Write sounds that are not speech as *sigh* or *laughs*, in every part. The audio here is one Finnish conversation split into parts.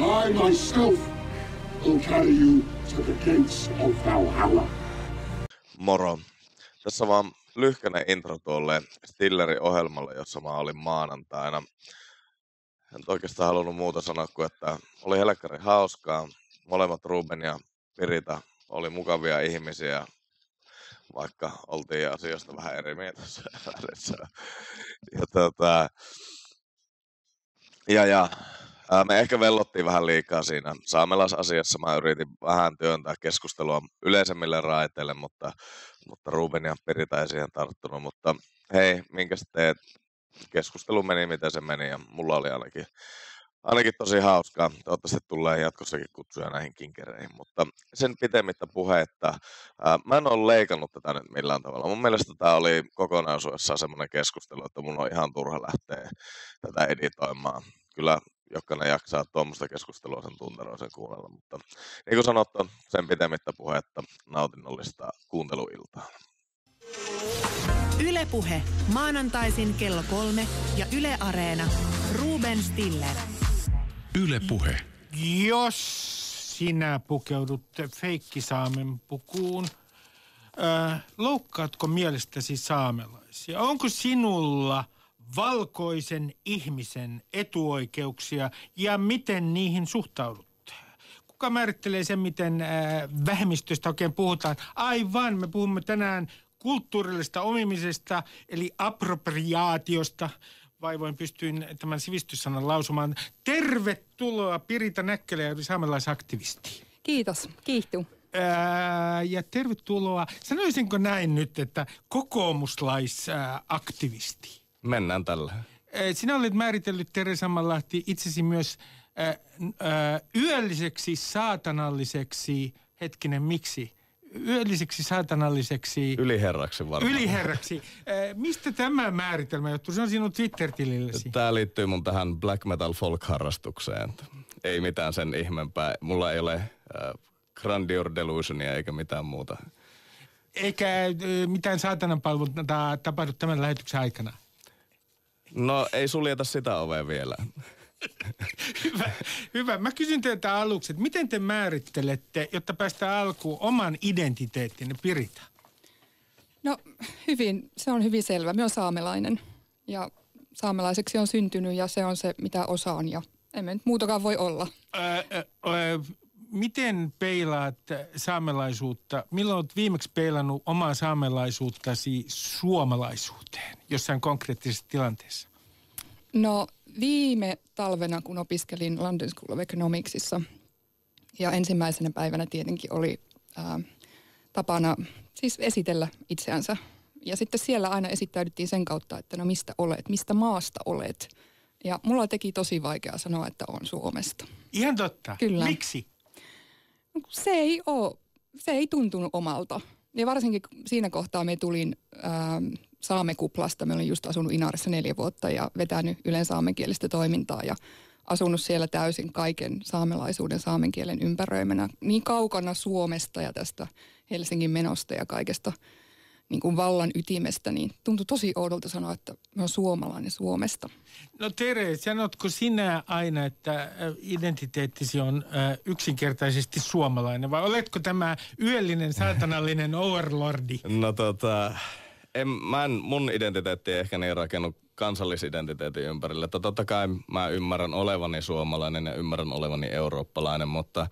I myself will carry you to the gates of Valhalla. Moro. Tässä vaan lyhkäinen intro tuolle Stillerin ohjelmalle, jossa mä olin maanantaina. En oikeastaan halunnut muuta sanoa kuin, että oli helkkari hauskaa. Molemmat Ruben ja Pirita oli mukavia ihmisiä, vaikka oltiin asioista vähän eri mieltä. ja, tota, ja, ja Ää, me ehkä vellottiin vähän liikaa siinä saamelaisasiassa. Mä yritin vähän työntää keskustelua yleisemmille raiteille, mutta, mutta Ruben ja Pirita ei siihen tarttunut. Mutta hei, minkä teet? Keskustelu meni, miten se meni, ja mulla oli ainakin ainakin tosi hauskaa. Toivottavasti tulee jatkossakin kutsuja näihin kinkereihin, mutta sen pitemmittä puheetta. Ää, mä en ole leikannut tätä nyt millään tavalla. Mun mielestä tämä oli kokonaisuudessaan semmoinen keskustelu, että mun on ihan turha lähteä tätä editoimaan. Kyllä jotka ne jaksaa tuommoista keskustelua sen tunteroisen kuunnella. Mutta niin kuin sanottu, sen pitemmittä puhetta nautinnollista kuunteluiltaa. Ylepuhe maanantaisin kello kolme ja Yle Areena. Ruben Stiller. Ylepuhe. Jos sinä pukeudut feikkisaamen pukuun, äh, loukkaatko mielestäsi saamelaisia? Onko sinulla – valkoisen ihmisen etuoikeuksia ja miten niihin suhtaudutaan? kuka määrittelee sen, miten äh, vähemmistöistä oikein puhutaan? Aivan, me puhumme tänään kulttuurillista omimisesta, eli appropriaatiosta. Vaivoin pystyin tämän sivistyssanan lausumaan. Tervetuloa Pirita Näkkelä, ja saamelaisaktivisti. Kiitos, kiihtyy. Äh, ja tervetuloa, sanoisinko näin nyt, että kokoomuslaisaktivisti. Äh, Mennään tällä. Eh, sinä olet määritellyt, Teresa Malahti itsesi myös äh, äh, yölliseksi saatanalliseksi, hetkinen, miksi? Yölliseksi saatanalliseksi... Yliherraksi varmaan. Yliherraksi. Äh, mistä tämä määritelmä johtuu? Se on sinun Twitter-tilillesi. Tämä liittyy mun tähän black metal folk-harrastukseen. Ei mitään sen ihmeempää. Mulla ei ole äh, grandior delusionia eikä mitään muuta. Eikä äh, mitään saatananpalvelua tapahdu tämän lähetyksen aikana? No ei suljeta sitä ovea vielä. *laughs* hyvä, hyvä. Mä kysyn teiltä aluksi, että miten te määrittelette, jotta päästään alkuun oman identiteettinne Pirita? No hyvin, se on hyvin selvä. Me on saamelainen ja saamelaiseksi on syntynyt ja se on se, mitä osaan ja emme nyt muutakaan voi olla. Öö, öö, miten peilaat saamelaisuutta, milloin olet viimeksi peilannut omaa saamelaisuuttasi suomalaisuuteen jossain konkreettisessa tilanteessa? No viime talvena, kun opiskelin London School of Economicsissa ja ensimmäisenä päivänä tietenkin oli ää, tapana siis esitellä itseänsä. Ja sitten siellä aina esittäydyttiin sen kautta, että no mistä olet, mistä maasta olet. Ja mulla teki tosi vaikea sanoa, että on Suomesta. Ihan totta. Kyllä. Miksi? se ei oo, se ei tuntunut omalta. Ja varsinkin siinä kohtaa me tulin ää, ähm, saamekuplasta. Me olin just asunut Inaarissa neljä vuotta ja vetänyt yleensä saamenkielistä toimintaa ja asunut siellä täysin kaiken saamelaisuuden saamen kielen ympäröimänä niin kaukana Suomesta ja tästä Helsingin menosta ja kaikesta – niin kuin vallan ytimestä, niin tuntui tosi oudolta sanoa, että mä olen suomalainen Suomesta. No Tere, sanotko sinä aina, että äh, identiteettisi on äh, yksinkertaisesti suomalainen, vai oletko tämä yöllinen saatanallinen *laughs* overlordi? No tota, en, mä en, mun identiteetti ei ehkä niin rakennu kansallisidentiteetin ympärille. Että totta kai mä ymmärrän olevani suomalainen ja ymmärrän olevani eurooppalainen, mutta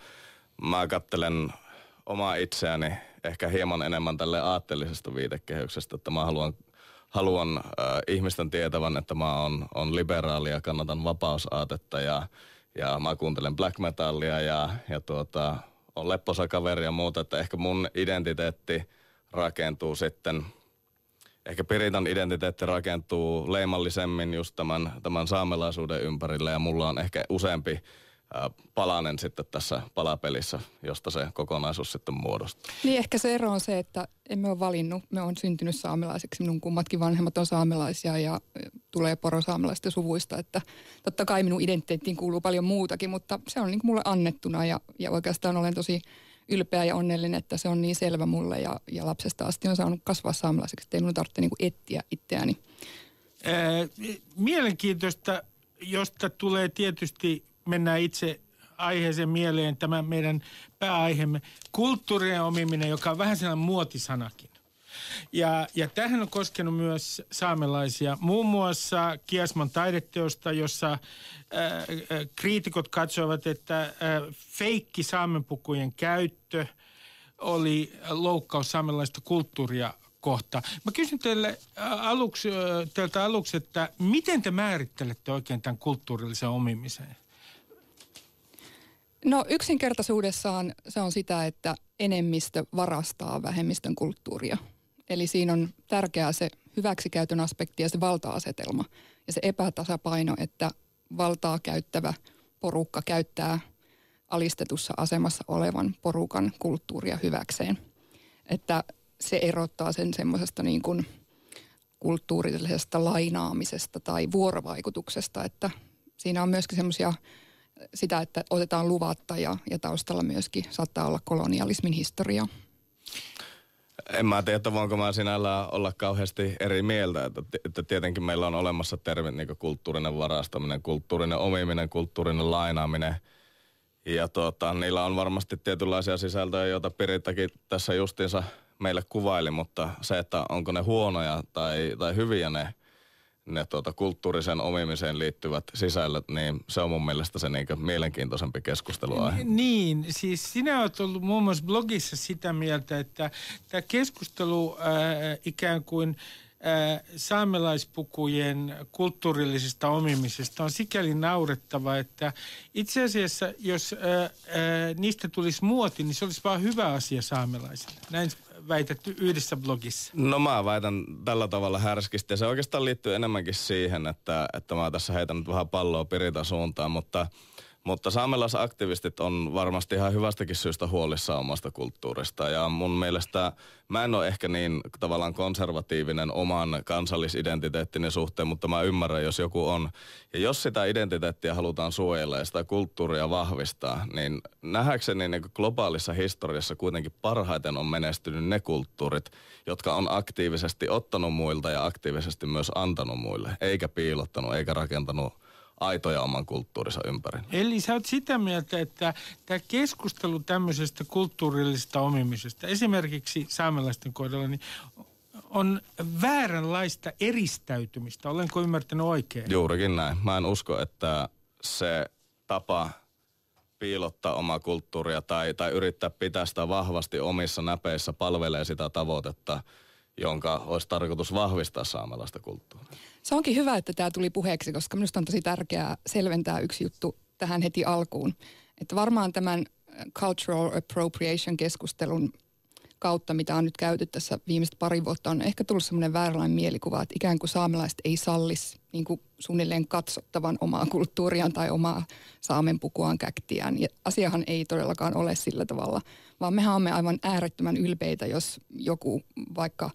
mä kattelen omaa itseäni ehkä hieman enemmän tälle aatteellisesta viitekehyksestä, että mä haluan, haluan äh, ihmisten tietävän, että mä oon, on liberaali ja kannatan vapausaatetta ja, ja mä kuuntelen black metallia ja, ja tuota, on lepposa kaveri ja muuta, että ehkä mun identiteetti rakentuu sitten, ehkä Piritan identiteetti rakentuu leimallisemmin just tämän, tämän saamelaisuuden ympärille ja mulla on ehkä useampi palanen sitten tässä palapelissä, josta se kokonaisuus sitten muodostuu. Niin ehkä se ero on se, että emme ole valinnut. Me on syntynyt saamelaiseksi, minun kummatkin vanhemmat on saamelaisia ja tulee porosaamelaista suvuista. Että totta kai minun identiteettiin kuuluu paljon muutakin, mutta se on niin mulle annettuna ja, ja oikeastaan olen tosi ylpeä ja onnellinen, että se on niin selvä mulle ja, ja lapsesta asti on saanut kasvaa saamelaiseksi, että ei minun tarvitse niin etsiä itseäni. Ää, mielenkiintoista, josta tulee tietysti mennään itse aiheeseen mieleen, tämä meidän pääaiheemme, kulttuurien omiminen, joka on vähän sellainen muotisanakin. Ja, ja tähän on koskenut myös saamelaisia. Muun muassa Kiasman taideteosta, jossa äh, äh kriitikot katsoivat, että äh, feikki saamenpukujen käyttö oli loukkaus saamelaista kulttuuria kohta. Mä kysyn teille äh, aluksi, äh, teiltä aluksi, että miten te määrittelette oikein tämän kulttuurillisen omimisen? No yksinkertaisuudessaan se on sitä, että enemmistö varastaa vähemmistön kulttuuria. Eli siinä on tärkeää se hyväksikäytön aspekti ja se valta-asetelma ja se epätasapaino, että valtaa käyttävä porukka käyttää alistetussa asemassa olevan porukan kulttuuria hyväkseen. Että se erottaa sen semmoisesta niin kuin kulttuurillisesta lainaamisesta tai vuorovaikutuksesta, että siinä on myöskin semmoisia sitä, että otetaan luvatta ja, ja taustalla myöskin saattaa olla kolonialismin historia. En mä tiedä, voinko mä sinällään olla kauheasti eri mieltä, että, että tietenkin meillä on olemassa termit niin kulttuurinen varastaminen, kulttuurinen omiminen, kulttuurinen lainaaminen. Ja tuota, niillä on varmasti tietynlaisia sisältöjä, joita Pirittäkin tässä justiinsa meille kuvaili, mutta se, että onko ne huonoja tai, tai hyviä ne ne tuota, kulttuurisen omimiseen liittyvät sisällöt, niin se on mun mielestä se niinku mielenkiintoisempi keskusteluaihe. Niin, siis sinä olet ollut muun muassa blogissa sitä mieltä, että tämä keskustelu äh, ikään kuin äh, saamelaispukujen kulttuurillisesta omimisesta on sikäli naurettava, että itse asiassa jos äh, äh, niistä tulisi muoti, niin se olisi vain hyvä asia saamelaisille. Näin väitetty yhdessä blogissa? No mä väitän tällä tavalla härskisti ja se oikeastaan liittyy enemmänkin siihen, että, että mä tässä heitänyt vähän palloa Pirita suuntaan, mutta – mutta saamelaisaktivistit on varmasti ihan hyvästäkin syystä huolissaan omasta kulttuurista. Ja mun mielestä mä en ole ehkä niin tavallaan konservatiivinen oman kansallisidentiteettini suhteen, mutta mä ymmärrän, jos joku on. Ja jos sitä identiteettiä halutaan suojella ja sitä kulttuuria vahvistaa, niin nähdäkseni niin globaalissa historiassa kuitenkin parhaiten on menestynyt ne kulttuurit, jotka on aktiivisesti ottanut muilta ja aktiivisesti myös antanut muille, eikä piilottanut, eikä rakentanut aitoja oman kulttuurinsa ympärillä. Eli sä oot sitä mieltä, että tämä keskustelu tämmöisestä kulttuurillisesta omimisesta, esimerkiksi saamelaisten kohdalla, niin on vääränlaista eristäytymistä. Olenko ymmärtänyt oikein? Juurikin näin. Mä en usko, että se tapa piilottaa omaa kulttuuria tai, tai yrittää pitää sitä vahvasti omissa näpeissä palvelee sitä tavoitetta – jonka olisi tarkoitus vahvistaa saamelaista kulttuuria. Se onkin hyvä, että tämä tuli puheeksi, koska minusta on tosi tärkeää selventää yksi juttu tähän heti alkuun. Että varmaan tämän äh, cultural appropriation-keskustelun kautta, mitä on nyt käyty tässä viimeiset pari vuotta, on ehkä tullut semmoinen vääränlainen mielikuva, että ikään kuin saamelaiset ei sallis niin kuin suunnilleen katsottavan omaa kulttuuriaan tai omaa saamen pukuaan käktiään. Ja asiahan ei todellakaan ole sillä tavalla vaan mehän olemme aivan äärettömän ylpeitä, jos joku vaikka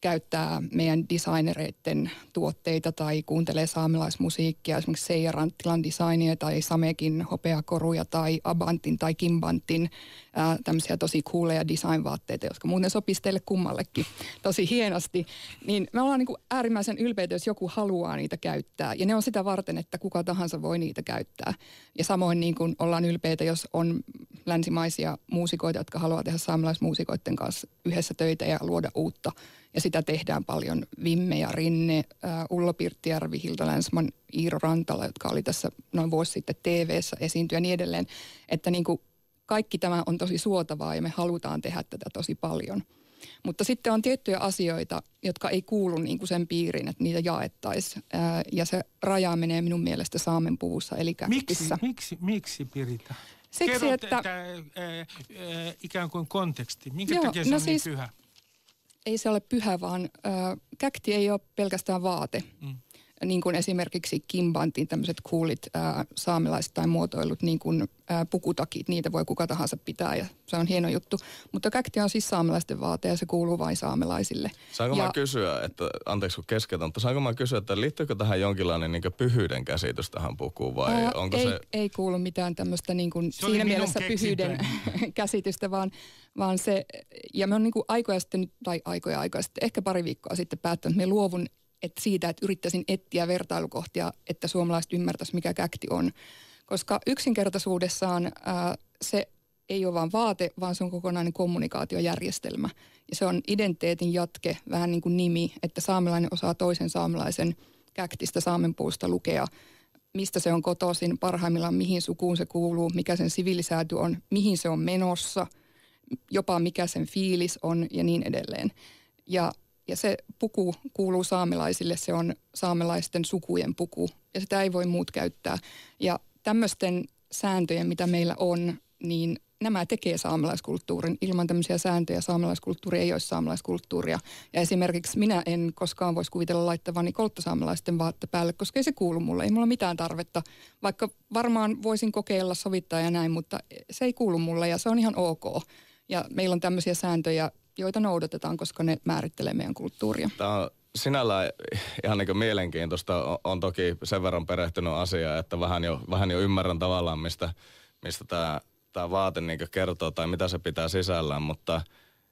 käyttää meidän designereiden tuotteita tai kuuntelee saamelaismusiikkia, esimerkiksi Seija Ranttilan designia tai Samekin hopeakoruja tai Abantin tai Kimbantin ää, tämmöisiä tosi kuuleja designvaatteita, jotka muuten sopisi teille kummallekin *laughs* tosi hienosti, niin me ollaan niin kuin äärimmäisen ylpeitä, jos joku haluaa niitä käyttää ja ne on sitä varten, että kuka tahansa voi niitä käyttää. Ja samoin niin kuin ollaan ylpeitä, jos on länsimaisia muusikoita, jotka haluaa tehdä saamelaismuusikoiden kanssa yhdessä töitä ja luoda uutta ja sitä tehdään paljon. Vimme ja Rinne, Ulla Pirttijärvi, Hilda Länsman, Iiro Rantala, jotka oli tässä noin vuosi sitten TV-ssä esiintyä ja niin edelleen. Että niin kuin kaikki tämä on tosi suotavaa ja me halutaan tehdä tätä tosi paljon. Mutta sitten on tiettyjä asioita, jotka ei kuulu niin kuin sen piiriin, että niitä jaettaisiin. Ja se raja menee minun mielestä saamen puvussa, eli kärpissä. Miksi, miksi, miksi Pirita? Siksi, Kerrot, että... että äh, äh, ikään kuin konteksti. Minkä joo, takia se no on niin siis, niin pyhä? ei se ole pyhä, vaan ö, käkti ei ole pelkästään vaate. Mm niin kuin esimerkiksi kimbantin tämmöiset kuulit saamelaiset tai muotoilut niin kuin, ää, pukutakit, niitä voi kuka tahansa pitää ja se on hieno juttu. Mutta käkti on siis saamelaisten vaate ja se kuuluu vain saamelaisille. Saanko ja, mä kysyä, että, anteeksi kun keskeytän, mutta saanko mä kysyä, että liittyykö tähän jonkinlainen niin pyhyyden käsitys tähän pukuun vai ää, onko ei, se... Ei kuulu mitään tämmöistä niin kuin, siinä mielessä keksintä. pyhyyden *laughs* käsitystä, vaan, vaan se, ja me on niin kuin aikoja sitten, tai aikoja aikoja sitten, ehkä pari viikkoa sitten päättänyt, että me luovun että siitä, että yrittäisin etsiä vertailukohtia, että suomalaiset ymmärtäisi, mikä käkti on. Koska yksinkertaisuudessaan ää, se ei ole vain vaate, vaan se on kokonainen kommunikaatiojärjestelmä. Ja se on identiteetin jatke, vähän niin kuin nimi, että saamelainen osaa toisen saamelaisen käktistä saamenpuusta lukea, mistä se on kotoisin, parhaimmillaan mihin sukuun se kuuluu, mikä sen sivilisääty on, mihin se on menossa, jopa mikä sen fiilis on ja niin edelleen. Ja ja se puku kuuluu saamelaisille, se on saamelaisten sukujen puku ja sitä ei voi muut käyttää. Ja tämmöisten sääntöjen, mitä meillä on, niin nämä tekee saamelaiskulttuurin. Ilman tämmöisiä sääntöjä saamelaiskulttuuri ei olisi saamelaiskulttuuria. Ja esimerkiksi minä en koskaan voisi kuvitella laittavani saamelaisten vaatte päälle, koska ei se kuulu mulle. Ei mulla mitään tarvetta, vaikka varmaan voisin kokeilla sovittaa ja näin, mutta se ei kuulu mulle ja se on ihan ok. Ja meillä on tämmöisiä sääntöjä, joita noudatetaan, koska ne määrittelee meidän kulttuuria. Tämä on sinällään ihan niin mielenkiintoista. On toki sen verran perehtynyt asiaa, että vähän jo, vähän jo ymmärrän tavallaan, mistä, mistä tämä, tämä vaate niin kertoo tai mitä se pitää sisällään. Mutta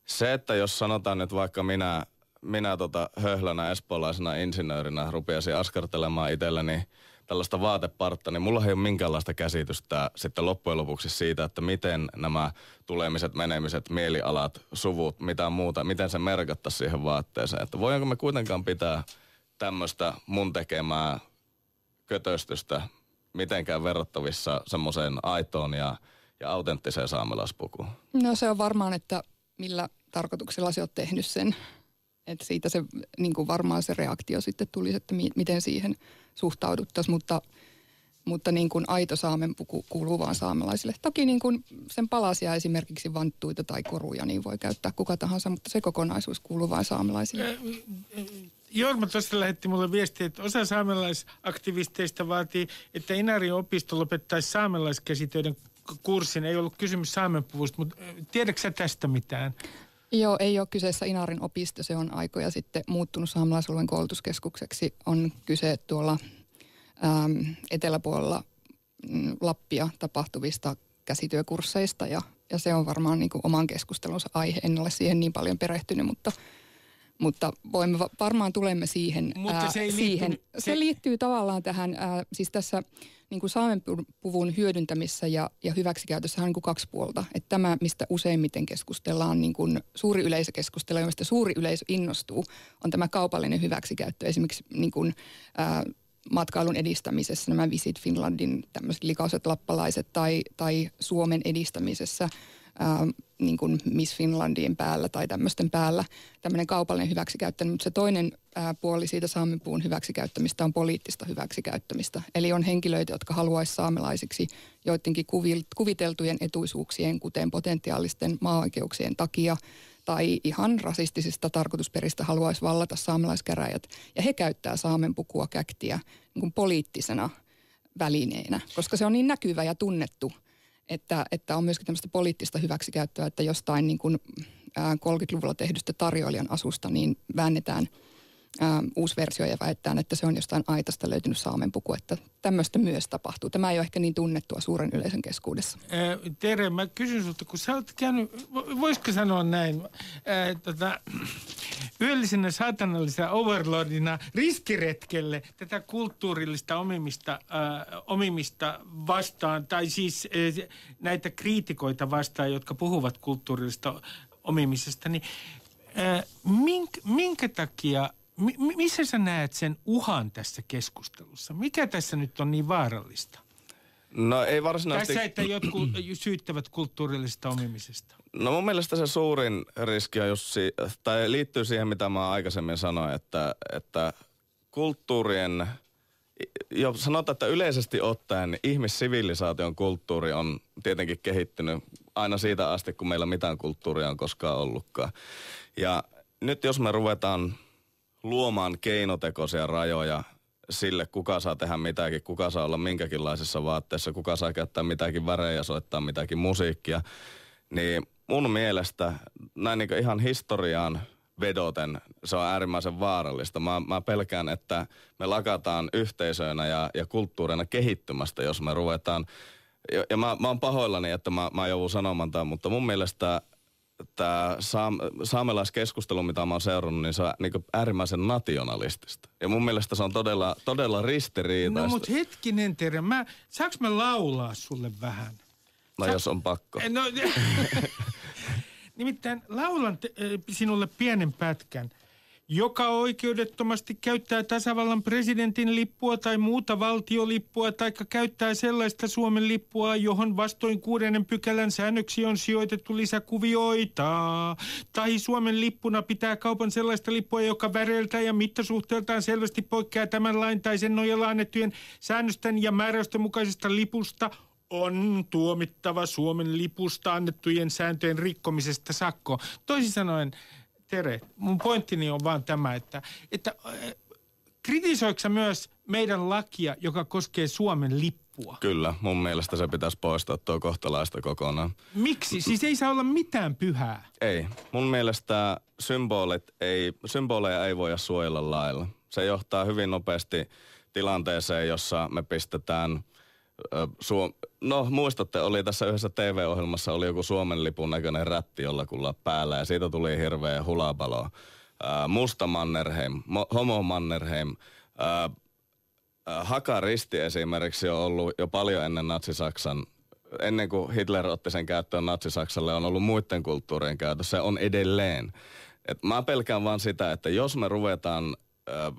se, että jos sanotaan nyt vaikka minä, minä tota höhlänä espoolaisena insinöörinä rupeaisin askartelemaan itselleni niin tällaista vaatepartta, niin mulla ei ole minkäänlaista käsitystä sitten loppujen lopuksi siitä, että miten nämä tulemiset, menemiset, mielialat, suvut, mitä muuta, miten se merkattaisi siihen vaatteeseen. Että voidaanko me kuitenkaan pitää tämmöistä mun tekemää kötöstystä mitenkään verrattavissa semmoiseen aitoon ja, ja autenttiseen saamelaispukuun? No se on varmaan, että millä tarkoituksella se on tehnyt sen. Et siitä se niin kuin varmaan se reaktio sitten tuli, että mi- miten siihen suhtauduttaisiin, mutta, mutta niin kuin aito saamen puku kuuluu vaan saamelaisille. Toki niin kuin sen palasia esimerkiksi vanttuita tai koruja, niin voi käyttää kuka tahansa, mutta se kokonaisuus kuuluu vain saamelaisille. Eh, eh, Jorma tuossa lähetti mulle viestiä, että osa saamelaisaktivisteista vaatii, että Inarin opisto lopettaisi saamelaiskäsitöiden kurssin. Ei ollut kysymys saamenpuvusta, mutta eh, tiedätkö sä tästä mitään? Joo, ei ole kyseessä Inarin opisto. Se on aikoja sitten muuttunut saamelaisalueen koulutuskeskukseksi. On kyse tuolla äm, eteläpuolella mm, Lappia tapahtuvista käsityökursseista ja, ja se on varmaan niin kuin oman keskustelunsa aihe. En ole siihen niin paljon perehtynyt, mutta mutta voimme, varmaan tulemme siihen. Mutta ää, se, ei siihen. Se... se liittyy tavallaan tähän, ää, siis tässä niin kuin saamenpuvun hyödyntämissä ja, ja hyväksikäytössä on niin kaksi puolta. Että tämä, mistä useimmiten keskustellaan, niin kuin suuri yleisö keskustelee, mistä suuri yleisö innostuu, on tämä kaupallinen hyväksikäyttö. Esimerkiksi niin kuin, ää, matkailun edistämisessä nämä Visit Finlandin tämmöiset likaiset lappalaiset tai, tai Suomen edistämisessä – ää, niin kuin Miss Finlandin päällä tai tämmöisten päällä tämmöinen kaupallinen hyväksikäyttö, mutta se toinen ää, puoli siitä saamipuun hyväksikäyttämistä on poliittista hyväksikäyttämistä. Eli on henkilöitä, jotka haluaisi saamelaisiksi joidenkin kuviteltujen etuisuuksien, kuten potentiaalisten maaoikeuksien takia tai ihan rasistisista tarkoitusperistä haluaisi vallata saamelaiskäräjät. Ja he käyttää saamenpukua, käktiä niin kuin poliittisena välineenä, koska se on niin näkyvä ja tunnettu – että, että on myöskin tämmöistä poliittista hyväksikäyttöä, että jostain niin kuin 30-luvulla tehdystä tarjoilijan asusta niin väännetään – ää, ähm, uusi versio ja väittää, että se on jostain aitasta löytynyt puku, että tämmöistä myös tapahtuu. Tämä ei ole ehkä niin tunnettua suuren yleisön keskuudessa. Ää, Tere, mä kysyn sinulta, kun sä oot käynyt, voisiko sanoa näin, ää, tota, yöllisenä saatanallisena overlordina riskiretkelle tätä kulttuurillista omimista, ää, omimista vastaan, tai siis ää, näitä kriitikoita vastaan, jotka puhuvat kulttuurillista omimisesta, niin Mink, minkä takia mi- missä sä näet sen uhan tässä keskustelussa? Mikä tässä nyt on niin vaarallista? No ei varsinaisesti... Tässä, että jotkut syyttävät kulttuurillisesta omimisesta. No mun mielestä se suurin riski on just si- tai liittyy siihen, mitä mä aikaisemmin sanoin, että, että kulttuurien, jo sanotaan, että yleisesti ottaen ihmissivilisaation kulttuuri on tietenkin kehittynyt aina siitä asti, kun meillä mitään kulttuuria on koskaan ollutkaan. Ja nyt jos me ruvetaan luomaan keinotekoisia rajoja sille, kuka saa tehdä mitäkin, kuka saa olla minkäkinlaisessa vaatteessa, kuka saa käyttää mitäkin värejä, soittaa mitäkin musiikkia. Niin mun mielestä näin niin ihan historiaan vedoten se on äärimmäisen vaarallista. Mä, mä pelkään, että me lakataan yhteisöinä ja, ja kulttuurina kehittymästä, jos me ruvetaan ja, ja mä, mä oon pahoillani, että mä, mä joudun sanomaan tämän, mutta mun mielestä tämä saam- saamelaiskeskustelu, mitä mä oon seurannut, niin se on niin äärimmäisen nationalistista. Ja mun mielestä se on todella, todella ristiriitaista. No mut hetkinen Tere, mä, saanko mä laulaa sulle vähän? No Sa- jos on pakko. No, *laughs* Nimittäin laulan te- sinulle pienen pätkän – joka oikeudettomasti käyttää tasavallan presidentin lippua tai muuta valtiolippua tai käyttää sellaista Suomen lippua, johon vastoin kuudennen pykälän säännöksi on sijoitettu lisäkuvioita. Tai Suomen lippuna pitää kaupan sellaista lippua, joka väreiltä ja mittasuhteeltaan selvästi poikkeaa tämän lain tai sen nojalla annettujen säännösten ja määräysten mukaisesta lipusta on tuomittava Suomen lipusta annettujen sääntöjen rikkomisesta sakko. Toisin sanoen, tere. Mun pointtini on vaan tämä, että, että äh, kritisoiksa myös meidän lakia, joka koskee Suomen lippua? Kyllä, mun mielestä se pitäisi poistaa tuo kohtalaista kokonaan. Miksi? Siis ei saa olla mitään pyhää. Ei. Mun mielestä symbolit ei, symboleja ei voida suojella lailla. Se johtaa hyvin nopeasti tilanteeseen, jossa me pistetään – Suom... No muistatte, oli tässä yhdessä TV-ohjelmassa oli joku Suomen lipun näköinen rätti jollakulla päällä ja siitä tuli hirveä hulabalo. Äh, Musta Mannerheim, Mo- Homo Mannerheim, äh, äh, Hakaristi esimerkiksi on ollut jo paljon ennen Natsi-Saksan ennen kuin Hitler otti sen käyttöön Natsi-Saksalle, on ollut muiden kulttuurien käytössä on edelleen. Et mä pelkään vaan sitä, että jos me ruvetaan äh,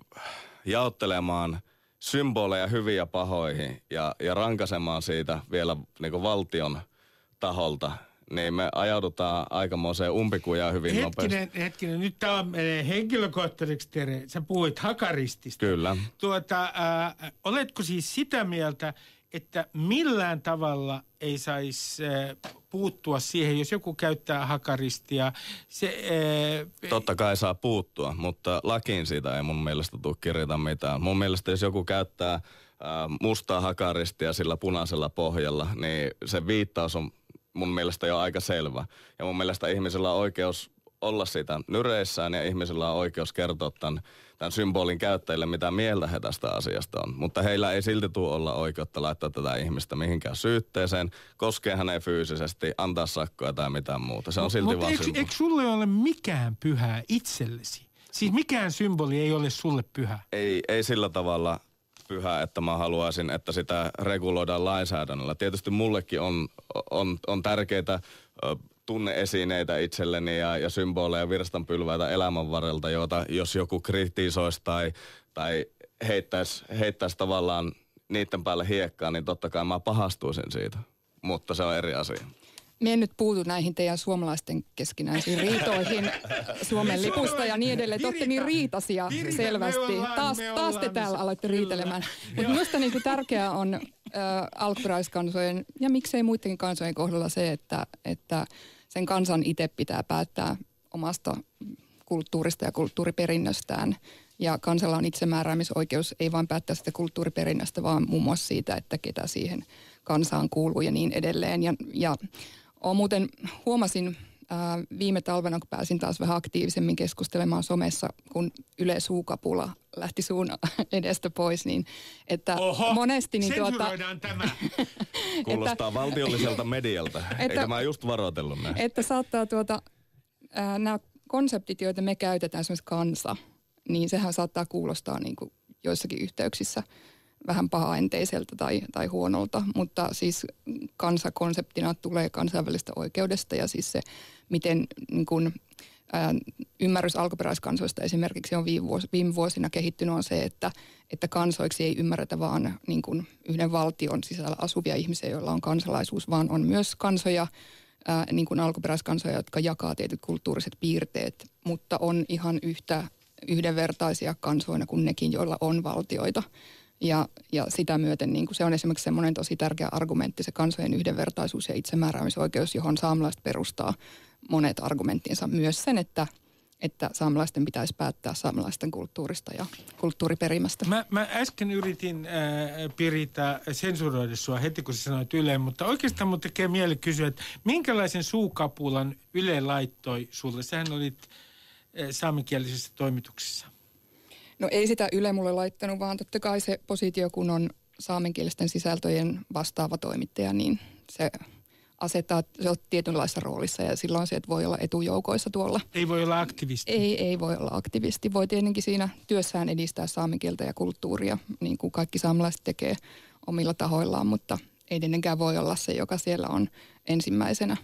jaottelemaan – symboleja hyviä pahoihin ja, ja rankasemaan siitä vielä niin valtion taholta, niin me ajaudutaan aikamoiseen umpikujaan hyvin hetkinen, nopeasti. Hetkinen, nyt tämä menee eh, henkilökohtaiseksi, Tere. Sä puhuit hakaristista. Kyllä. Tuota, äh, oletko siis sitä mieltä, että millään tavalla ei saisi äh, puuttua siihen, jos joku käyttää hakaristia. Se, ää... Äh, Totta kai saa puuttua, mutta lakiin siitä ei mun mielestä tule kirjata mitään. Mun mielestä jos joku käyttää ää, äh, mustaa hakaristia sillä punaisella pohjalla, niin se viittaus on mun mielestä jo aika selvä. Ja mun mielestä ihmisellä on oikeus olla sitä nyreissään ja ihmisellä on oikeus kertoa tämän tämän symbolin käyttäjille mitä mieltä he tästä asiasta on. Mutta heillä ei silti tule olla oikeutta laittaa tätä ihmistä mihinkään syytteeseen, koskee hänen fyysisesti, antaa sakkoja tai mitään muuta. Se on silti Mut, vaan eikö, symboli. eikö sulle ole mikään pyhää itsellesi? Siis mikään symboli ei ole sulle pyhä. Ei, ei sillä tavalla pyhä, että mä haluaisin, että sitä reguloidaan lainsäädännöllä. Tietysti mullekin on, on, on tärkeitä tunneesineitä itselleni ja, ja symboleja virstanpylväitä elämän varrelta, joita jos joku kritisoisi tai, tai heittäisi, heittäisi tavallaan niiden päälle hiekkaa, niin totta kai mä pahastuisin siitä. Mutta se on eri asia. Mie en nyt puutu näihin teidän suomalaisten keskinäisiin riitoihin *laughs* Suomen niin, lipusta ja niin edelleen. Te olette niin riitasia Virita, selvästi. Ollaan, taas, taas te täällä aloitte riitelemään. Mutta minusta niin tärkeää on äh, alkuperäiskansojen ja miksei muidenkin kansojen kohdalla se, että, että – sen kansan itse pitää päättää omasta kulttuurista ja kulttuuriperinnöstään. Ja kansalla on itsemääräämisoikeus ei vain päättää sitä kulttuuriperinnöstä, vaan muun muassa siitä, että ketä siihen kansaan kuuluu ja niin edelleen. Ja, ja muuten huomasin viime talvena, kun pääsin taas vähän aktiivisemmin keskustelemaan somessa, kun Yle Suukapula lähti suun *laughs* edestä pois, niin että Oho, monesti... Niin tuota, tämä. *laughs* Kuulostaa että, valtiolliselta medialta. *laughs* Että, Eikä mä just varoitellut näin. Että saattaa tuota, ää, nämä konseptit, joita me käytetään, esimerkiksi kansa, niin sehän saattaa kuulostaa niin kuin joissakin yhteyksissä vähän pahaenteiseltä tai, tai huonolta, mutta siis kansakonseptina tulee kansainvälistä oikeudesta ja siis se, miten niin kun, ää, ymmärrys alkuperäiskansoista esimerkiksi on viime, vuos, viime vuosina kehittynyt on se, että, että kansoiksi ei ymmärretä vaan niin kun yhden valtion sisällä asuvia ihmisiä, joilla on kansalaisuus, vaan on myös kansoja, ää, niin kun alkuperäiskansoja, jotka jakaa tietyt kulttuuriset piirteet, mutta on ihan yhtä yhdenvertaisia kansoina kuin nekin, joilla on valtioita. Ja, ja sitä myöten niin kuin se on esimerkiksi semmoinen tosi tärkeä argumentti, se kansojen yhdenvertaisuus ja itsemääräämisoikeus, johon saamelaiset perustaa monet argumenttinsa. Myös sen, että, että saamelaisten pitäisi päättää saamelaisten kulttuurista ja kulttuuriperimästä. Mä, mä äsken yritin äh, piritä sensuroida sua heti, kun sä sanoit Yleen, mutta oikeastaan mun tekee mieli kysyä, että minkälaisen suukapulan Yle laittoi sulle? Sähän olit äh, saamenkielisessä toimituksessa. No ei sitä Yle mulle laittanut, vaan totta kai se positio, kun on saamenkielisten sisältöjen vastaava toimittaja, niin se asettaa, se on tietynlaisessa roolissa ja silloin se, että voi olla etujoukoissa tuolla. Ei voi olla aktivisti. Ei, ei voi olla aktivisti. Voi tietenkin siinä työssään edistää saamenkieltä ja kulttuuria, niin kuin kaikki saamelaiset tekee omilla tahoillaan, mutta ei tietenkään voi olla se, joka siellä on ensimmäisenä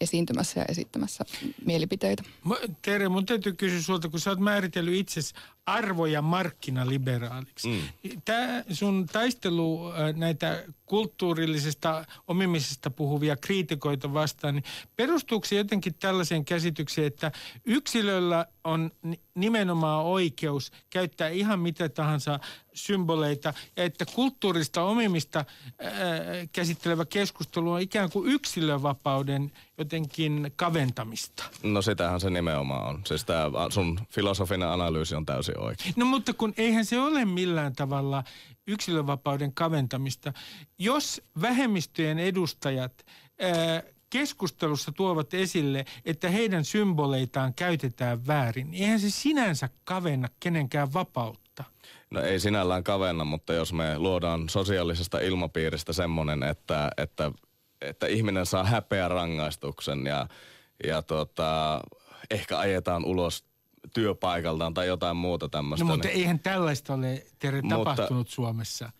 esiintymässä ja esittämässä mielipiteitä. Mä, Tere, mun täytyy kysyä sulta, kun sä oot määritellyt itsesi arvoja markkinaliberaaliksi. Mm. Tämä sun taistelu äh, näitä kulttuurillisesta omimisesta puhuvia kriitikoita vastaan, niin perustuuko se jotenkin tällaiseen käsitykseen, että yksilöllä on nimenomaan oikeus käyttää ihan mitä tahansa symboleita, ja että kulttuurista omimista äh, käsittelevä keskustelu on ikään kuin yksilövapauden jotenkin kaventamista. No sitähän se nimenomaan on. Siis tämä sun filosofinen analyysi on täysin oikein. No mutta kun eihän se ole millään tavalla yksilövapauden kaventamista. Jos vähemmistöjen edustajat ää, keskustelussa tuovat esille, että heidän symboleitaan käytetään väärin, niin eihän se sinänsä kavenna kenenkään vapautta. No ei sinällään kavenna, mutta jos me luodaan sosiaalisesta ilmapiiristä semmoinen, että, että että ihminen saa häpeä rangaistuksen ja, ja tota, ehkä ajetaan ulos työpaikaltaan tai jotain muuta tämmöistä. No mutta niin. eihän tällaista ole tapahtunut tapahtunut Suomessa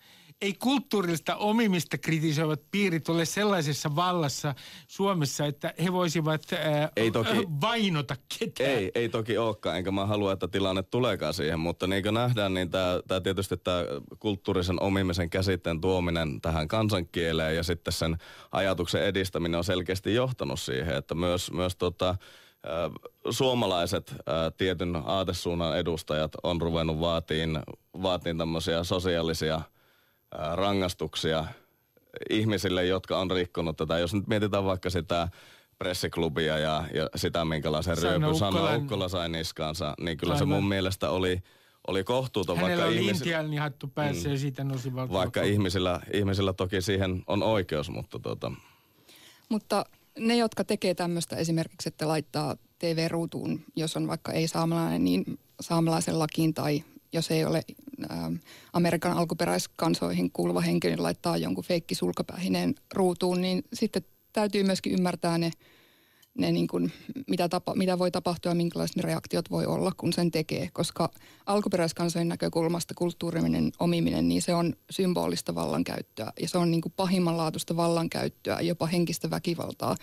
ei kulttuurista omimista kritisoivat piirit ole sellaisessa vallassa Suomessa, että he voisivat ää, äh, ei toki, ää, *laughs* vainota ketään. Ei, ei toki olekaan, enkä mä halua, että tilanne tuleekaan siihen, mutta niin kuin nähdään, niin tämä tietysti tämä kulttuurisen omimisen käsitteen tuominen tähän kansankieleen ja sitten sen ajatuksen edistäminen on selkeästi johtanut siihen, että myös, myös tota, äh, suomalaiset äh, tietyn aatesuunnan edustajat on ruvennut vaatiin, vaatiin tämmöisiä sosiaalisia – rangaistuksia ihmisille, jotka on rikkonut tätä. Jos nyt mietitään vaikka sitä pressiklubia ja, ja sitä, minkälaisen ryöpyn Sanna Ukkola sai niskaansa, niin kyllä Aivan. se mun mielestä oli, oli kohtuuton. Hänellä vaikka oli ihmisillä, niin hattu päässä mm, ja siitä nousi valtuutu. Vaikka ihmisillä, ihmisillä toki siihen on oikeus, mutta tota. Mutta ne, jotka tekee tämmöistä esimerkiksi, että laittaa TV-ruutuun, jos on vaikka ei-saamelainen, niin saamelaisen lakiin tai jos ei ole ää, ähm, Amerikan alkuperäiskansoihin kuuluva henkilö, niin laittaa jonkun feikki sulkapäähineen ruutuun, niin sitten täytyy myöskin ymmärtää ne, ne niin kuin, mitä, tapa, mitä voi tapahtua ja minkälaiset ne reaktiot voi olla, kun sen tekee. Koska alkuperäiskansojen näkökulmasta kulttuuriminen omiminen, niin se on symbolista vallankäyttöä ja se on niin kuin pahimmanlaatuista vallankäyttöä, jopa henkistä väkivaltaa,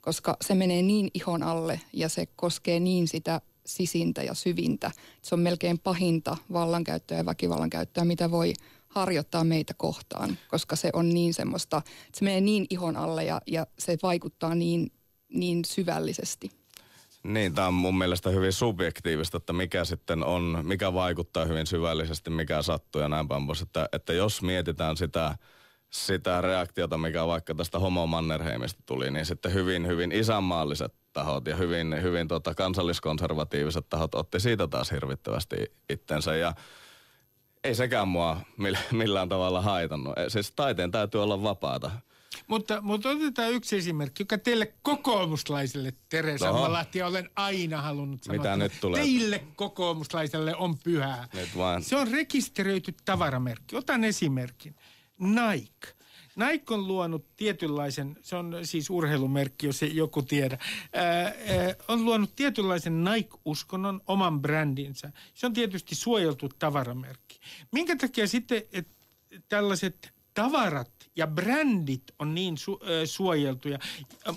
koska se menee niin ihon alle ja se koskee niin sitä sisintä ja syvintä. Se on melkein pahinta vallankäyttöä ja väkivallankäyttöä, mitä voi harjoittaa meitä kohtaan, koska se on niin semmoista, että se menee niin ihon alle ja, ja se vaikuttaa niin, niin syvällisesti. Niin, tämä on mun mielestä hyvin subjektiivista, että mikä sitten on, mikä vaikuttaa hyvin syvällisesti, mikä sattuu ja näin päin pois. Että, että jos mietitään sitä, sitä reaktiota, mikä vaikka tästä Homo Mannerheimista tuli, niin sitten hyvin, hyvin isänmaalliset tahot ja hyvin, hyvin tota kansalliskonservatiiviset tahot otti siitä taas hirvittävästi itsensä ja ei sekään mua millään tavalla haitannut. E, siis taiteen täytyy olla vapaata. Mutta, mutta otetaan yksi esimerkki, joka teille kokoomuslaisille, Teresa Oho. Malahti, olen aina halunnut sanoa. Mitä nyt tulee? Teille kokoomuslaiselle on pyhää. Nyt vaan. Se on rekisteröity tavaramerkki. Otan esimerkin. Nike. Nike on luonut tietynlaisen, se on siis urheilumerkki, jos joku tiedä, ää, ää, on luonut tietynlaisen Nike-uskonnon oman brändinsä. Se on tietysti suojeltu tavaramerkki. Minkä takia sitten et, tällaiset tavarat ja brändit on niin su- äh, suojeltuja,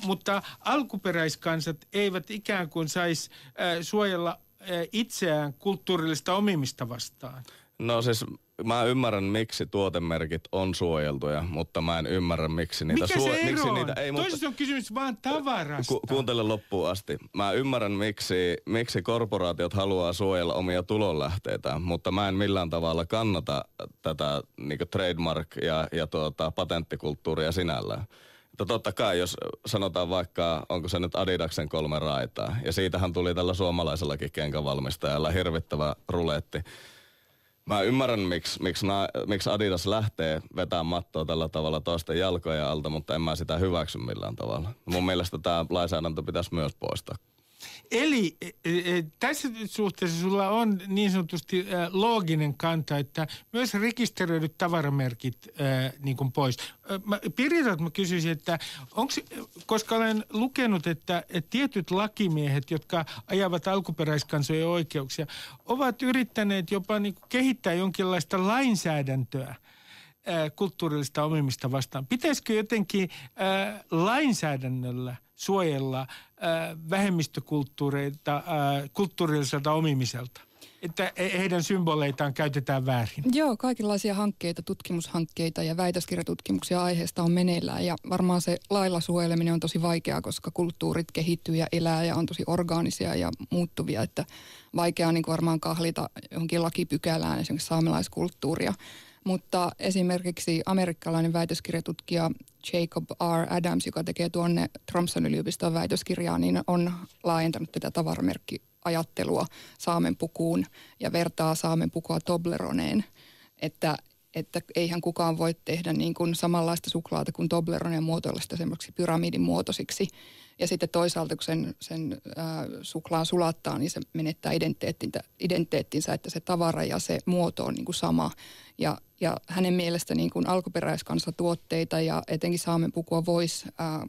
mutta alkuperäiskansat eivät ikään kuin saisi äh, suojella äh, itseään kulttuurillista omimista vastaan? No siis mä ymmärrän, miksi tuotemerkit on suojeltuja, mutta mä en ymmärrä, miksi niitä Mikä suo- ero miksi niitä ei, mutta... on kysymys vaan tavarasta. Ku- kuuntele loppuun asti. Mä ymmärrän, miksi, miksi korporaatiot haluaa suojella omia tulonlähteitä, mutta mä en millään tavalla kannata tätä niin trademark- ja, ja tuota, patenttikulttuuria sinällään. Mutta totta kai, jos sanotaan vaikka, onko se nyt Adidaksen kolme raitaa, ja siitähän tuli tällä suomalaisellakin kenkävalmistajalla hirvittävä ruletti mä ymmärrän, miksi, miksi, na, miksi Adidas lähtee vetämään mattoa tällä tavalla toisten jalkoja alta, mutta en mä sitä hyväksy millään tavalla. Mun mielestä tämä lainsäädäntö pitäisi myös poistaa Eli e, e, e, tässä suhteessa sulla on niin sanotusti looginen kanta, että myös rekisteröidyt tavaramerkit niin kuin pois. Mä, Piritat mä kysyisin, että onko, koska olen lukenut, että tietyt lakimiehet, jotka ajavat alkuperäiskansojen oikeuksia, ovat yrittäneet jopa niin kuin kehittää jonkinlaista lainsäädäntöä kulttuurillista omimista vastaan. Pitäisikö jotenkin äh, lainsäädännöllä suojella äh, vähemmistökulttuureita äh, kulttuurilliselta omimiselta? että heidän symboleitaan käytetään väärin. Joo, kaikenlaisia hankkeita, tutkimushankkeita ja väitöskirjatutkimuksia aiheesta on meneillään. Ja varmaan se lailla suojeleminen on tosi vaikeaa, koska kulttuurit kehittyy ja elää ja on tosi orgaanisia ja muuttuvia. Että vaikeaa niin varmaan kahlita johonkin lakipykälään esimerkiksi saamelaiskulttuuria. Mutta esimerkiksi amerikkalainen väitöskirjatutkija Jacob R. Adams, joka tekee tuonne Tromson yliopiston väitöskirjaa, niin on laajentanut tätä tavaramerkkiajattelua Saamen pukuun ja vertaa Saamen pukua Tobleroneen, että, että eihän kukaan voi tehdä niin kuin samanlaista suklaata kuin Tobleroneen muotoilla sitä semmoiksi pyramidin muotoisiksi ja sitten toisaalta, kun sen, sen ää, suklaan sulattaa, niin se menettää identiteettinsä, että se tavara ja se muoto on niin kuin sama. Ja, ja hänen mielestä niin kuin alkuperäiskansatuotteita ja etenkin saamen pukua voisi ää,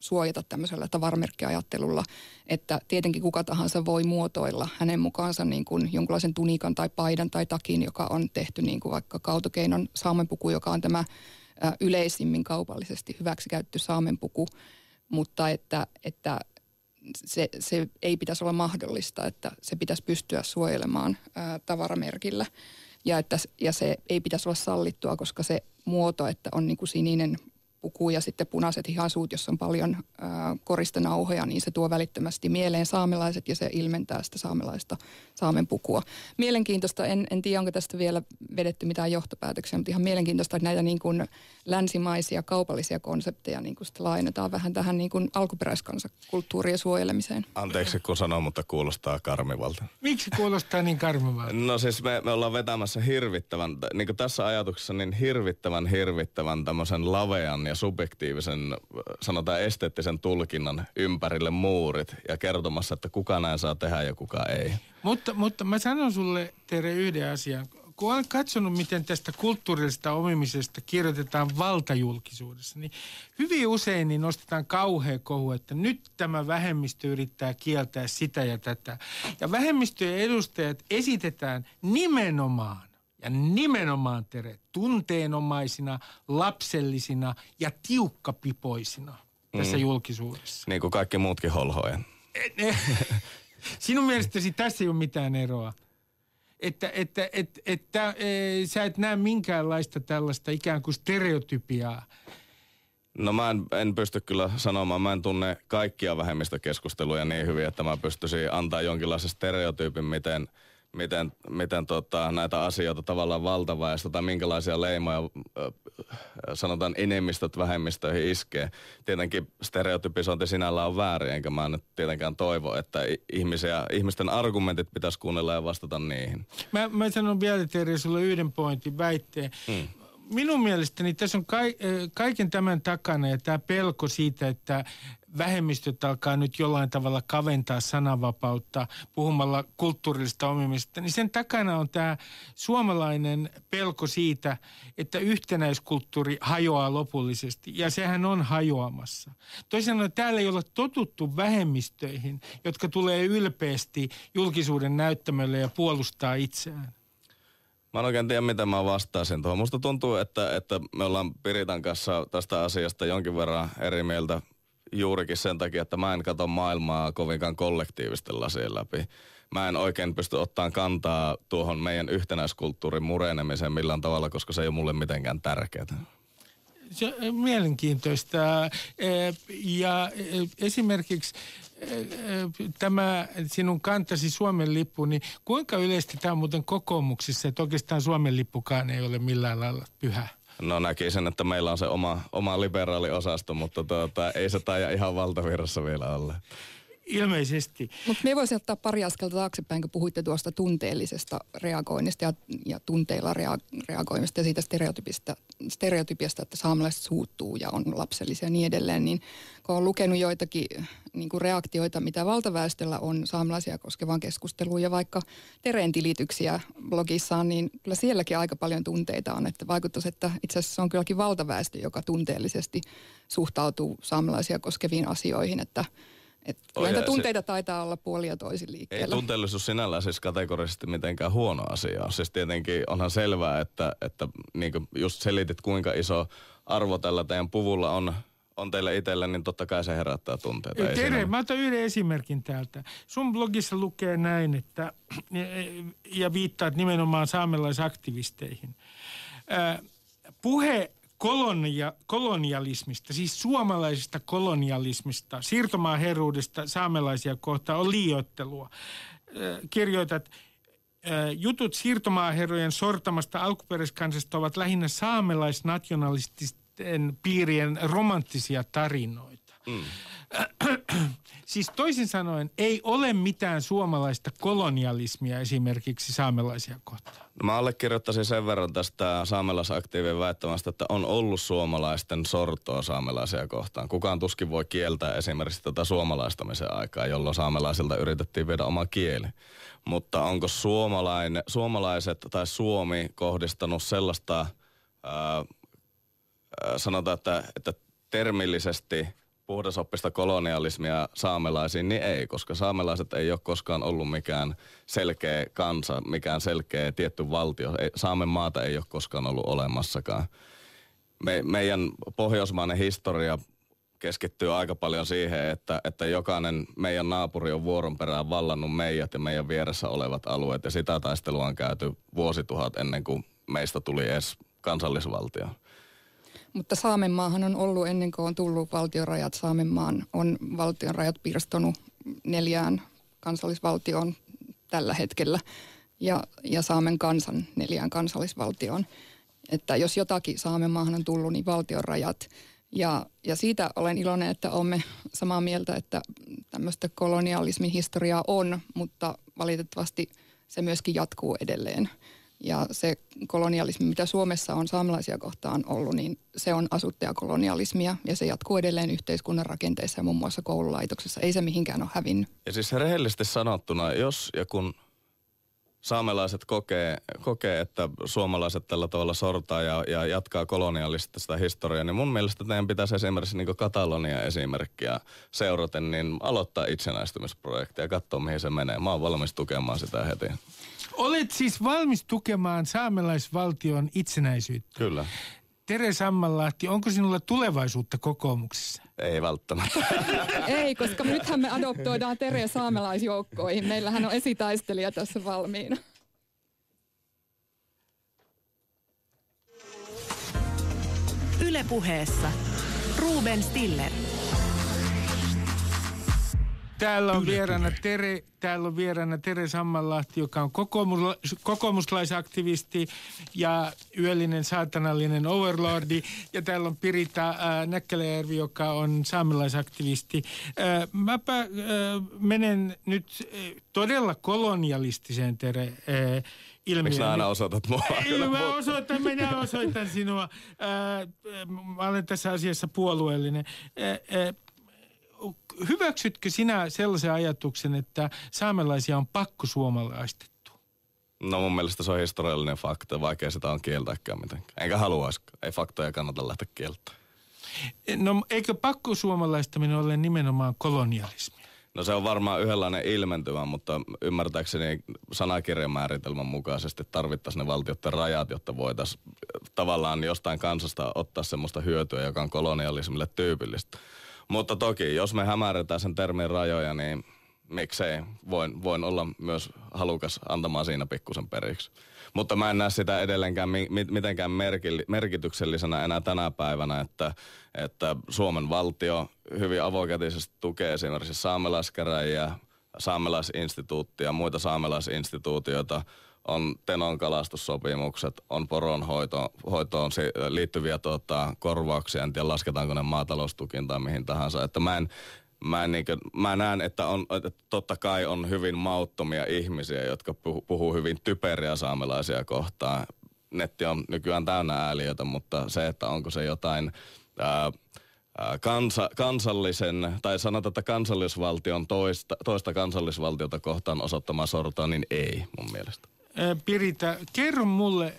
suojata tämmöisellä tavaramerkkiajattelulla, että tietenkin kuka tahansa voi muotoilla hänen mukaansa niin kuin jonkunlaisen tunikan tai paidan tai takin, joka on tehty niin kuin vaikka kautokeinon saamenpuku, joka on tämä yleisimmin kaupallisesti hyväksikäytty saamenpuku, mutta että, että se, se ei pitäisi olla mahdollista, että se pitäisi pystyä suojelemaan ää, tavaramerkillä. Ja, että, ja se ei pitäisi olla sallittua, koska se muoto, että on niin kuin sininen puku ja sitten punaiset hihasuut, jossa on paljon koristenauhoja, niin se tuo välittömästi mieleen saamelaiset ja se ilmentää sitä saamelaista saamen pukua. Mielenkiintoista, en, en tiedä onko tästä vielä vedetty mitään johtopäätöksiä, mutta ihan mielenkiintoista, että näitä niin kuin länsimaisia kaupallisia konsepteja niin kuin lainataan vähän tähän niin kuin alkuperäiskansakulttuurien suojelemiseen. Anteeksi kun sanon, mutta kuulostaa karmivalta. Miksi kuulostaa niin karmivalta? No siis me, me ollaan vetämässä hirvittävän, niin kuin tässä ajatuksessa, niin hirvittävän hirvittävän tämmöisen lavean ja subjektiivisen, sanotaan esteettisen tulkinnan ympärille muurit ja kertomassa, että kuka näin saa tehdä ja kuka ei. Mutta, mutta mä sanon sulle, Tere, yhden asian. Kun olen katsonut, miten tästä kulttuurillisesta omimisesta kirjoitetaan valtajulkisuudessa, niin hyvin usein niin nostetaan kauhea kohu, että nyt tämä vähemmistö yrittää kieltää sitä ja tätä. Ja vähemmistöjen edustajat esitetään nimenomaan ja nimenomaan Tere tunteenomaisina, lapsellisina ja tiukkapipoisina tässä mm. julkisuudessa. Niin kuin kaikki muutkin holhoja. Eh, *laughs* Sinun mielestäsi tässä ei ole mitään eroa. Että, että, että, että, että sä et näe minkäänlaista tällaista ikään kuin stereotypiaa. No mä en, en pysty kyllä sanomaan, mä en tunne kaikkia vähemmistökeskusteluja niin hyvin, että mä pystyisin antaa jonkinlaisen stereotyypin, miten – miten, miten tota, näitä asioita tavallaan ja tai minkälaisia leimoja äh, sanotaan enemmistöt vähemmistöihin iskee. Tietenkin stereotypisointi sinällään on väärin, enkä mä nyt tietenkään toivo, että ihmisiä, ihmisten argumentit pitäisi kuunnella ja vastata niihin. Mä, mä sanon vielä Terje sulle yhden pointin väitteen. Hmm. Minun mielestäni tässä on ka- kaiken tämän takana ja tämä pelko siitä, että vähemmistöt alkaa nyt jollain tavalla kaventaa sananvapautta puhumalla kulttuurista omimista, niin sen takana on tämä suomalainen pelko siitä, että yhtenäiskulttuuri hajoaa lopullisesti. Ja sehän on hajoamassa. Toisin sanoen täällä ei olla totuttu vähemmistöihin, jotka tulee ylpeästi julkisuuden näyttämölle ja puolustaa itseään. Mä en oikein tiedä, mitä mä vastaisin sen tuohon. Musta tuntuu, että, että me ollaan Piritan kanssa tästä asiasta jonkin verran eri mieltä juurikin sen takia, että mä en katso maailmaa kovinkaan kollektiivisten lasien läpi. Mä en oikein pysty ottamaan kantaa tuohon meidän yhtenäiskulttuurin murenemiseen millään tavalla, koska se ei ole mulle mitenkään tärkeää. Se, eh, mielenkiintoista. Eh, ja eh, esimerkiksi tämä sinun kantasi Suomen lippu, niin kuinka yleistä tämä on muuten kokoomuksissa, että oikeastaan Suomen lippukaan ei ole millään lailla pyhä? No näkisin, että meillä on se oma, oma osasto, mutta tuota, ei se taida ihan valtavirrassa vielä olla ilmeisesti. Mutta me voisi ottaa pari askelta taaksepäin, kun puhuitte tuosta tunteellisesta reagoinnista ja, ja tunteilla rea- reagoimista ja siitä stereotypista, stereotypiasta, että saamelaiset suuttuu ja on lapsellisia ja niin edelleen, niin kun olen lukenut joitakin niin kuin reaktioita, mitä valtaväestöllä on saamelaisia koskevaan keskusteluun ja vaikka Tereen tilityksiä blogissaan, niin kyllä sielläkin aika paljon tunteita on, että vaikuttaisi, että itse asiassa on kylläkin valtaväestö, joka tunteellisesti suhtautuu saamelaisia koskeviin asioihin, että – et kyllä niitä tunteita se... taitaa olla puoli ja toisin liikkeellä. Ei tunteellisuus sinällään siis kategorisesti mitenkään huono asia. Siis tietenkin onhan selvää, että, että niin kuin just selitit kuinka iso arvo tällä teidän puvulla on on teillä itsellä, niin totta kai se herättää tunteita. Tere, mä otan yhden esimerkin täältä. Sun blogissa lukee näin, että, *clears throat* ja viittaat nimenomaan saamelaisaktivisteihin. Puhe kolonia, kolonialismista, siis suomalaisesta kolonialismista, siirtomaaheruudesta saamelaisia kohtaan on liioittelua. Kirjoitat, jutut siirtomaaherrojen sortamasta alkuperäiskansasta ovat lähinnä saamelaisnationalististen piirien romanttisia tarinoita. Mm. Siis toisin sanoen ei ole mitään suomalaista kolonialismia esimerkiksi saamelaisia kohtaan. No mä allekirjoittaisin sen verran tästä saamelaisaktiivien väittämästä, että on ollut suomalaisten sortoa saamelaisia kohtaan. Kukaan tuskin voi kieltää esimerkiksi tätä suomalaistamisen aikaa, jolloin saamelaisilta yritettiin viedä oma kieli. Mutta onko suomalainen, suomalaiset tai Suomi kohdistanut sellaista, ää, sanotaan, että, että termillisesti – puhdasoppista kolonialismia saamelaisiin, niin ei, koska saamelaiset ei ole koskaan ollut mikään selkeä kansa, mikään selkeä tietty valtio. Saamen maata ei ole koskaan ollut olemassakaan. Me, meidän pohjoismainen historia keskittyy aika paljon siihen, että, että jokainen meidän naapuri on vuoron perään vallannut meidät ja meidän vieressä olevat alueet. Ja sitä taistelua on käyty vuosituhat ennen kuin meistä tuli edes kansallisvaltio. Mutta Saamenmaahan on ollut ennen kuin on tullut valtionrajat. Saamenmaan on valtionrajat pirstonut neljään kansallisvaltioon tällä hetkellä ja, ja Saamen kansan neljään kansallisvaltioon. Että jos jotakin Saamenmaahan on tullut, niin valtionrajat. Ja, ja siitä olen iloinen, että olemme samaa mieltä, että tämmöistä kolonialismin historiaa on, mutta valitettavasti se myöskin jatkuu edelleen. Ja se kolonialismi, mitä Suomessa on saamelaisia kohtaan ollut, niin se on asuttajakolonialismia ja se jatkuu edelleen yhteiskunnan rakenteissa ja muun muassa koululaitoksessa. Ei se mihinkään ole hävinnyt. Ja siis rehellisesti sanottuna, jos ja kun saamelaiset kokee, kokee että suomalaiset tällä tavalla sortaa ja, ja jatkaa kolonialistista historiaa, niin mun mielestä teidän pitäisi esimerkiksi niin Katalonia esimerkkiä seuraten, niin aloittaa itsenäistymisprojekti ja katsoa, mihin se menee. Mä oon valmis tukemaan sitä heti. Olet siis valmis tukemaan saamelaisvaltion itsenäisyyttä. Kyllä. Tere Sammanlahti, onko sinulla tulevaisuutta kokoomuksessa? Ei välttämättä. *laughs* Ei, koska nythän me adoptoidaan Tere saamelaisjoukkoihin. Meillähän on esitaistelija tässä valmiina. Ylepuheessa Ruben Stiller. Täällä on vieraana Tere, täällä on vieraana Tere Sammanlahti, joka on kokoomusla, kokoomuslaisaktivisti ja yöllinen saatanallinen overlordi. Ja täällä on Pirita äh, Näkkäläjärvi, joka on saamelaisaktivisti. Äh, mäpä äh, menen nyt äh, todella kolonialistiseen, Tere, äh, ilmiöön. Miksi aina osoitat mua? Ei, mä osoitan, minä osoitan sinua. Äh, äh, mä olen tässä asiassa puolueellinen. Äh, äh, hyväksytkö sinä sellaisen ajatuksen, että saamelaisia on pakko suomalaistettu? No mun mielestä se on historiallinen fakta. Vaikea sitä on kieltääkään mitenkään. Enkä haluaisi, Ei faktoja kannata lähteä kieltämään. No eikö pakko suomalaistaminen ole nimenomaan kolonialismi? No se on varmaan yhdenlainen ilmentymä, mutta ymmärtääkseni sanakirjamääritelmän mukaisesti tarvittaisiin ne valtioiden rajat, jotta voitaisiin tavallaan jostain kansasta ottaa semmoista hyötyä, joka on kolonialismille tyypillistä. Mutta toki, jos me hämärretään sen termin rajoja, niin miksei. Voin, voin olla myös halukas antamaan siinä pikkusen periksi. Mutta mä en näe sitä edelleenkään mitenkään merkityksellisenä enää tänä päivänä, että, että Suomen valtio hyvin avokätisesti tukee esimerkiksi saamelaiskäräjiä, saamelaisinstituuttia, muita saamelaisinstituutioita – on Tenon kalastussopimukset, on poronhoitoon liittyviä tota, korvauksia, en tiedä lasketaanko ne maataloustukin tai mihin tahansa. Että mä en, mä, en niin kuin, mä näen, että, on, että totta kai on hyvin mauttomia ihmisiä, jotka puhuu, puhuu hyvin typeriä saamelaisia kohtaan. Netti on nykyään täynnä ääliötä, mutta se, että onko se jotain... Ää, kansa, kansallisen, tai sanotaan, että kansallisvaltion toista, toista kansallisvaltiota kohtaan osoittamaan sortoa, niin ei mun mielestä. Pirita, kerro mulle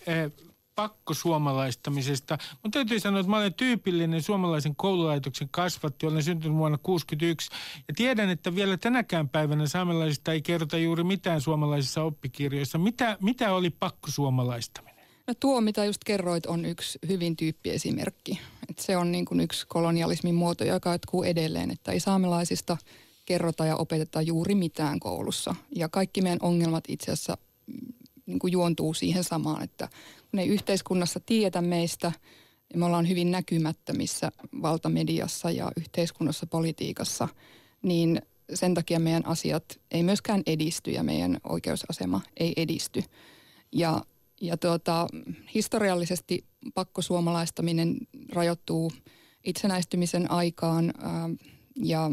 pakkosuomalaistamisesta. Mun täytyy sanoa, että mä olen tyypillinen suomalaisen koululaitoksen kasvatti. Olen syntynyt vuonna 1961 ja tiedän, että vielä tänäkään päivänä saamelaisista ei kerrota juuri mitään suomalaisissa oppikirjoissa. Mitä, mitä oli pakkosuomalaistaminen? No tuo, mitä just kerroit, on yksi hyvin tyyppiesimerkki. Et se on niin kuin yksi kolonialismin muoto, joka jatkuu edelleen, että ei saamelaisista kerrota ja opeteta juuri mitään koulussa. Ja kaikki meidän ongelmat itse asiassa niin kuin juontuu siihen samaan, että kun ei yhteiskunnassa tietä meistä ja me ollaan hyvin näkymättömissä valtamediassa ja yhteiskunnassa, politiikassa, niin sen takia meidän asiat ei myöskään edisty ja meidän oikeusasema ei edisty. Ja, ja tuota, historiallisesti pakkosuomalaistaminen rajoittuu itsenäistymisen aikaan ää, ja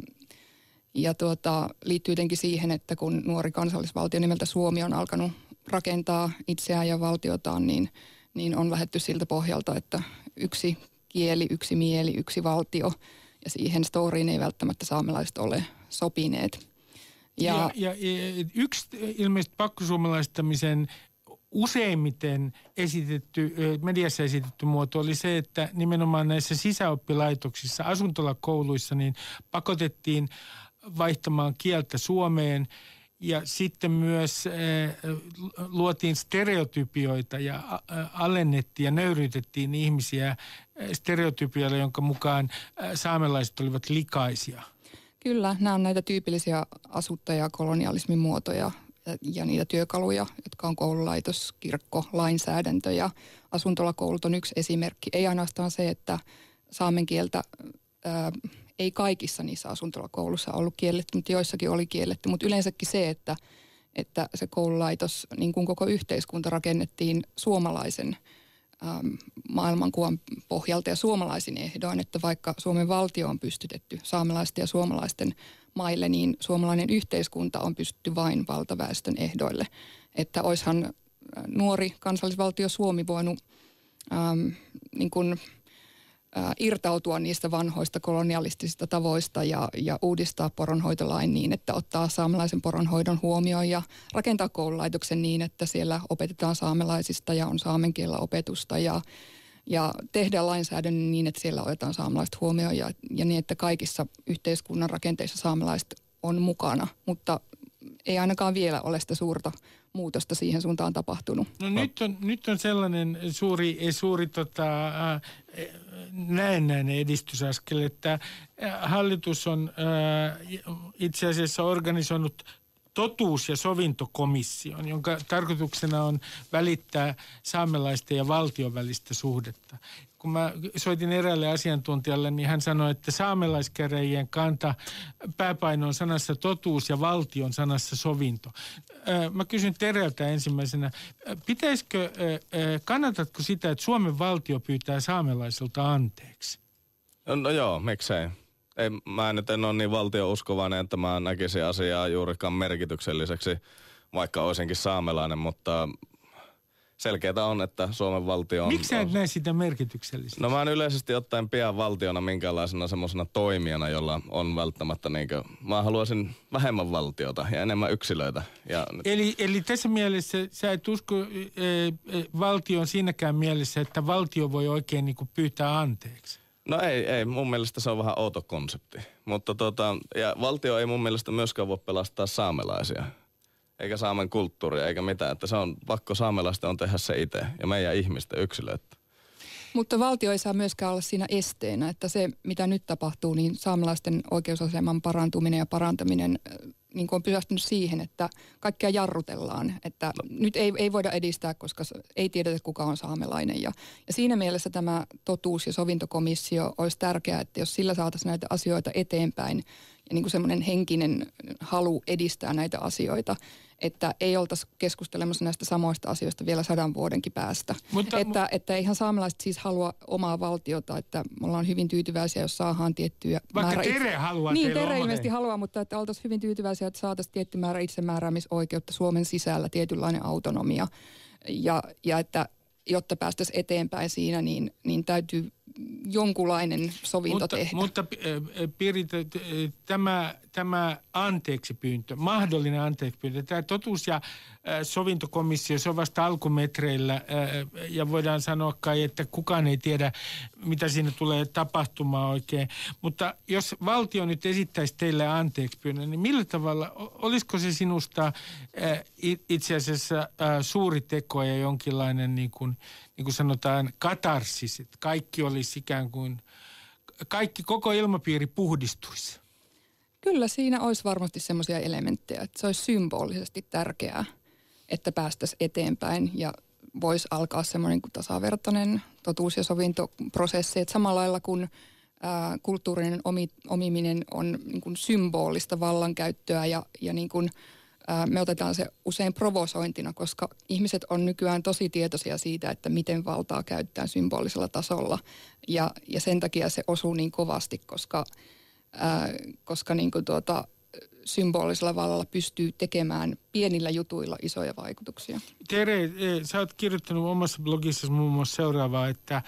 ja tuota, liittyy jotenkin siihen, että kun nuori kansallisvaltio nimeltä Suomi on alkanut rakentaa itseään ja valtiotaan, niin, niin on lähetty siltä pohjalta, että yksi kieli, yksi mieli, yksi valtio ja siihen storiin ei välttämättä saamelaiset ole sopineet. Ja, ja, ja e, yksi ilmeisesti pakkosuomalaistamisen useimmiten esitetty, e, mediassa esitetty muoto oli se, että nimenomaan näissä sisäoppilaitoksissa, asuntolakouluissa, niin pakotettiin vaihtamaan kieltä Suomeen – ja sitten myös eh, luotiin stereotypioita ja alennettiin ja nöyryytettiin ihmisiä eh, stereotypioilla, jonka mukaan eh, saamelaiset olivat likaisia. Kyllä, nämä on näitä tyypillisiä asuttaja- kolonialismin muotoja ja niitä työkaluja, jotka on koululaitos, kirkko, lainsäädäntö ja asuntolakoulut on yksi esimerkki. Ei ainoastaan se, että saamen kieltä ei kaikissa niissä asuntolakoulussa ollut kielletty, mutta joissakin oli kielletty. Mutta yleensäkin se, että, että se koululaitos, niin kuin koko yhteiskunta rakennettiin suomalaisen ähm, maailmankuvan pohjalta ja suomalaisin ehdoin, että vaikka Suomen valtio on pystytetty saamelaisten ja suomalaisten maille, niin suomalainen yhteiskunta on pystytty vain valtaväestön ehdoille. Että oishan äh, nuori kansallisvaltio Suomi voinut ähm, niin kuin – irtautua niistä vanhoista kolonialistisista tavoista ja, ja uudistaa poronhoitolain niin, että ottaa saamelaisen poronhoidon huomioon ja rakentaa koululaitoksen niin, että siellä opetetaan saamelaisista ja on saamen kielellä opetusta ja, ja tehdä lainsäädännön niin, että siellä otetaan saamelaiset huomioon ja, ja niin, että kaikissa yhteiskunnan rakenteissa saamelaiset on mukana, mutta ei ainakaan vielä ole sitä suurta muutosta siihen suuntaan tapahtunut. No nyt on, nyt on sellainen suuri, suuri tota, äh, näennäinen edistysaskel, että äh, hallitus on äh, itse asiassa organisoinut totuus- ja sovintokomission, jonka tarkoituksena on välittää saamelaisten ja valtion välistä suhdetta kun mä soitin eräälle asiantuntijalle, niin hän sanoi, että saamelaiskäräjien kanta pääpaino on sanassa totuus ja valtion sanassa sovinto. Mä kysyn Tereltä ensimmäisenä, pitäisikö, kannatatko sitä, että Suomen valtio pyytää saamelaiselta anteeksi? No, no joo, miksei. Ei, mä nyt en ole niin valtiouskovainen, että mä näkisin asiaa juurikaan merkitykselliseksi, vaikka olisinkin saamelainen, mutta selkeää on, että Suomen valtio on... Miksi sä et näe sitä merkityksellistä? No mä en yleisesti ottaen pian valtiona minkälaisena semmoisena toimijana, jolla on välttämättä niinkö... Mä haluaisin vähemmän valtiota ja enemmän yksilöitä. Ja nyt... eli, eli tässä mielessä sä et usko e, e, valtion siinäkään mielessä, että valtio voi oikein niinku pyytää anteeksi? No ei, ei. Mun mielestä se on vähän outo konsepti. Mutta tota, ja valtio ei mun mielestä myöskään voi pelastaa saamelaisia eikä saamen kulttuuria eikä mitään. Että se on pakko saamelaisten on tehdä se itse ja meidän ihmisten yksilöitä. Mutta valtio ei saa myöskään olla siinä esteenä, että se mitä nyt tapahtuu, niin saamelaisten oikeusaseman parantuminen ja parantaminen niin kuin on pysähtynyt siihen, että kaikkea jarrutellaan, että no. nyt ei, ei voida edistää, koska ei tiedetä, kuka on saamelainen. Ja, ja siinä mielessä tämä totuus- ja sovintokomissio olisi tärkeää, että jos sillä saataisiin näitä asioita eteenpäin ja niin kuin semmoinen henkinen halu edistää näitä asioita, että ei oltaisi keskustelemassa näistä samoista asioista vielä sadan vuodenkin päästä. Mutta, että, mu- että eihän saamelaiset siis halua omaa valtiota, että me ollaan hyvin tyytyväisiä, jos saadaan tiettyä Vaikka määrä... Tere itse... haluaa Niin, Tere ilmeisesti haluaa, mutta että oltaisiin hyvin tyytyväisiä, että saataisiin tietty määrä itsemääräämisoikeutta Suomen sisällä, tietynlainen autonomia. Ja, ja että jotta päästäisiin eteenpäin siinä, niin, niin täytyy jonkunlainen sovinto mutta, tehdä. Mutta Pirita, tämä, tämä anteeksi pyyntö, mahdollinen anteeksi pyyntö, tämä totuus- ja sovintokomissio, se on vasta alkumetreillä ja voidaan sanoa kai, että kukaan ei tiedä, mitä siinä tulee tapahtumaan oikein. Mutta jos valtio nyt esittäisi teille anteeksi pyyntö, niin millä tavalla, olisiko se sinusta itse asiassa suuri teko ja jonkinlainen niin kuin, niin kuin sanotaan, katarsis, että kaikki olisi ikään kuin, kaikki, koko ilmapiiri puhdistuisi. Kyllä siinä olisi varmasti semmoisia elementtejä, että se olisi symbolisesti tärkeää, että päästäisiin eteenpäin ja voisi alkaa semmoinen niin kuin tasavertainen totuus- ja sovintoprosessi, että samalla lailla kuin ää, kulttuurinen omi, omiminen on niin kuin symbolista vallankäyttöä ja, ja niin kuin, me otetaan se usein provosointina, koska ihmiset on nykyään tosi tietoisia siitä, että miten valtaa käyttää symbolisella tasolla. Ja, ja sen takia se osuu niin kovasti, koska, ää, koska niin kuin tuota, symbolisella vallalla pystyy tekemään pienillä jutuilla isoja vaikutuksia. Tere, e, sä oot kirjoittanut omassa blogissa muun muassa seuraavaa, että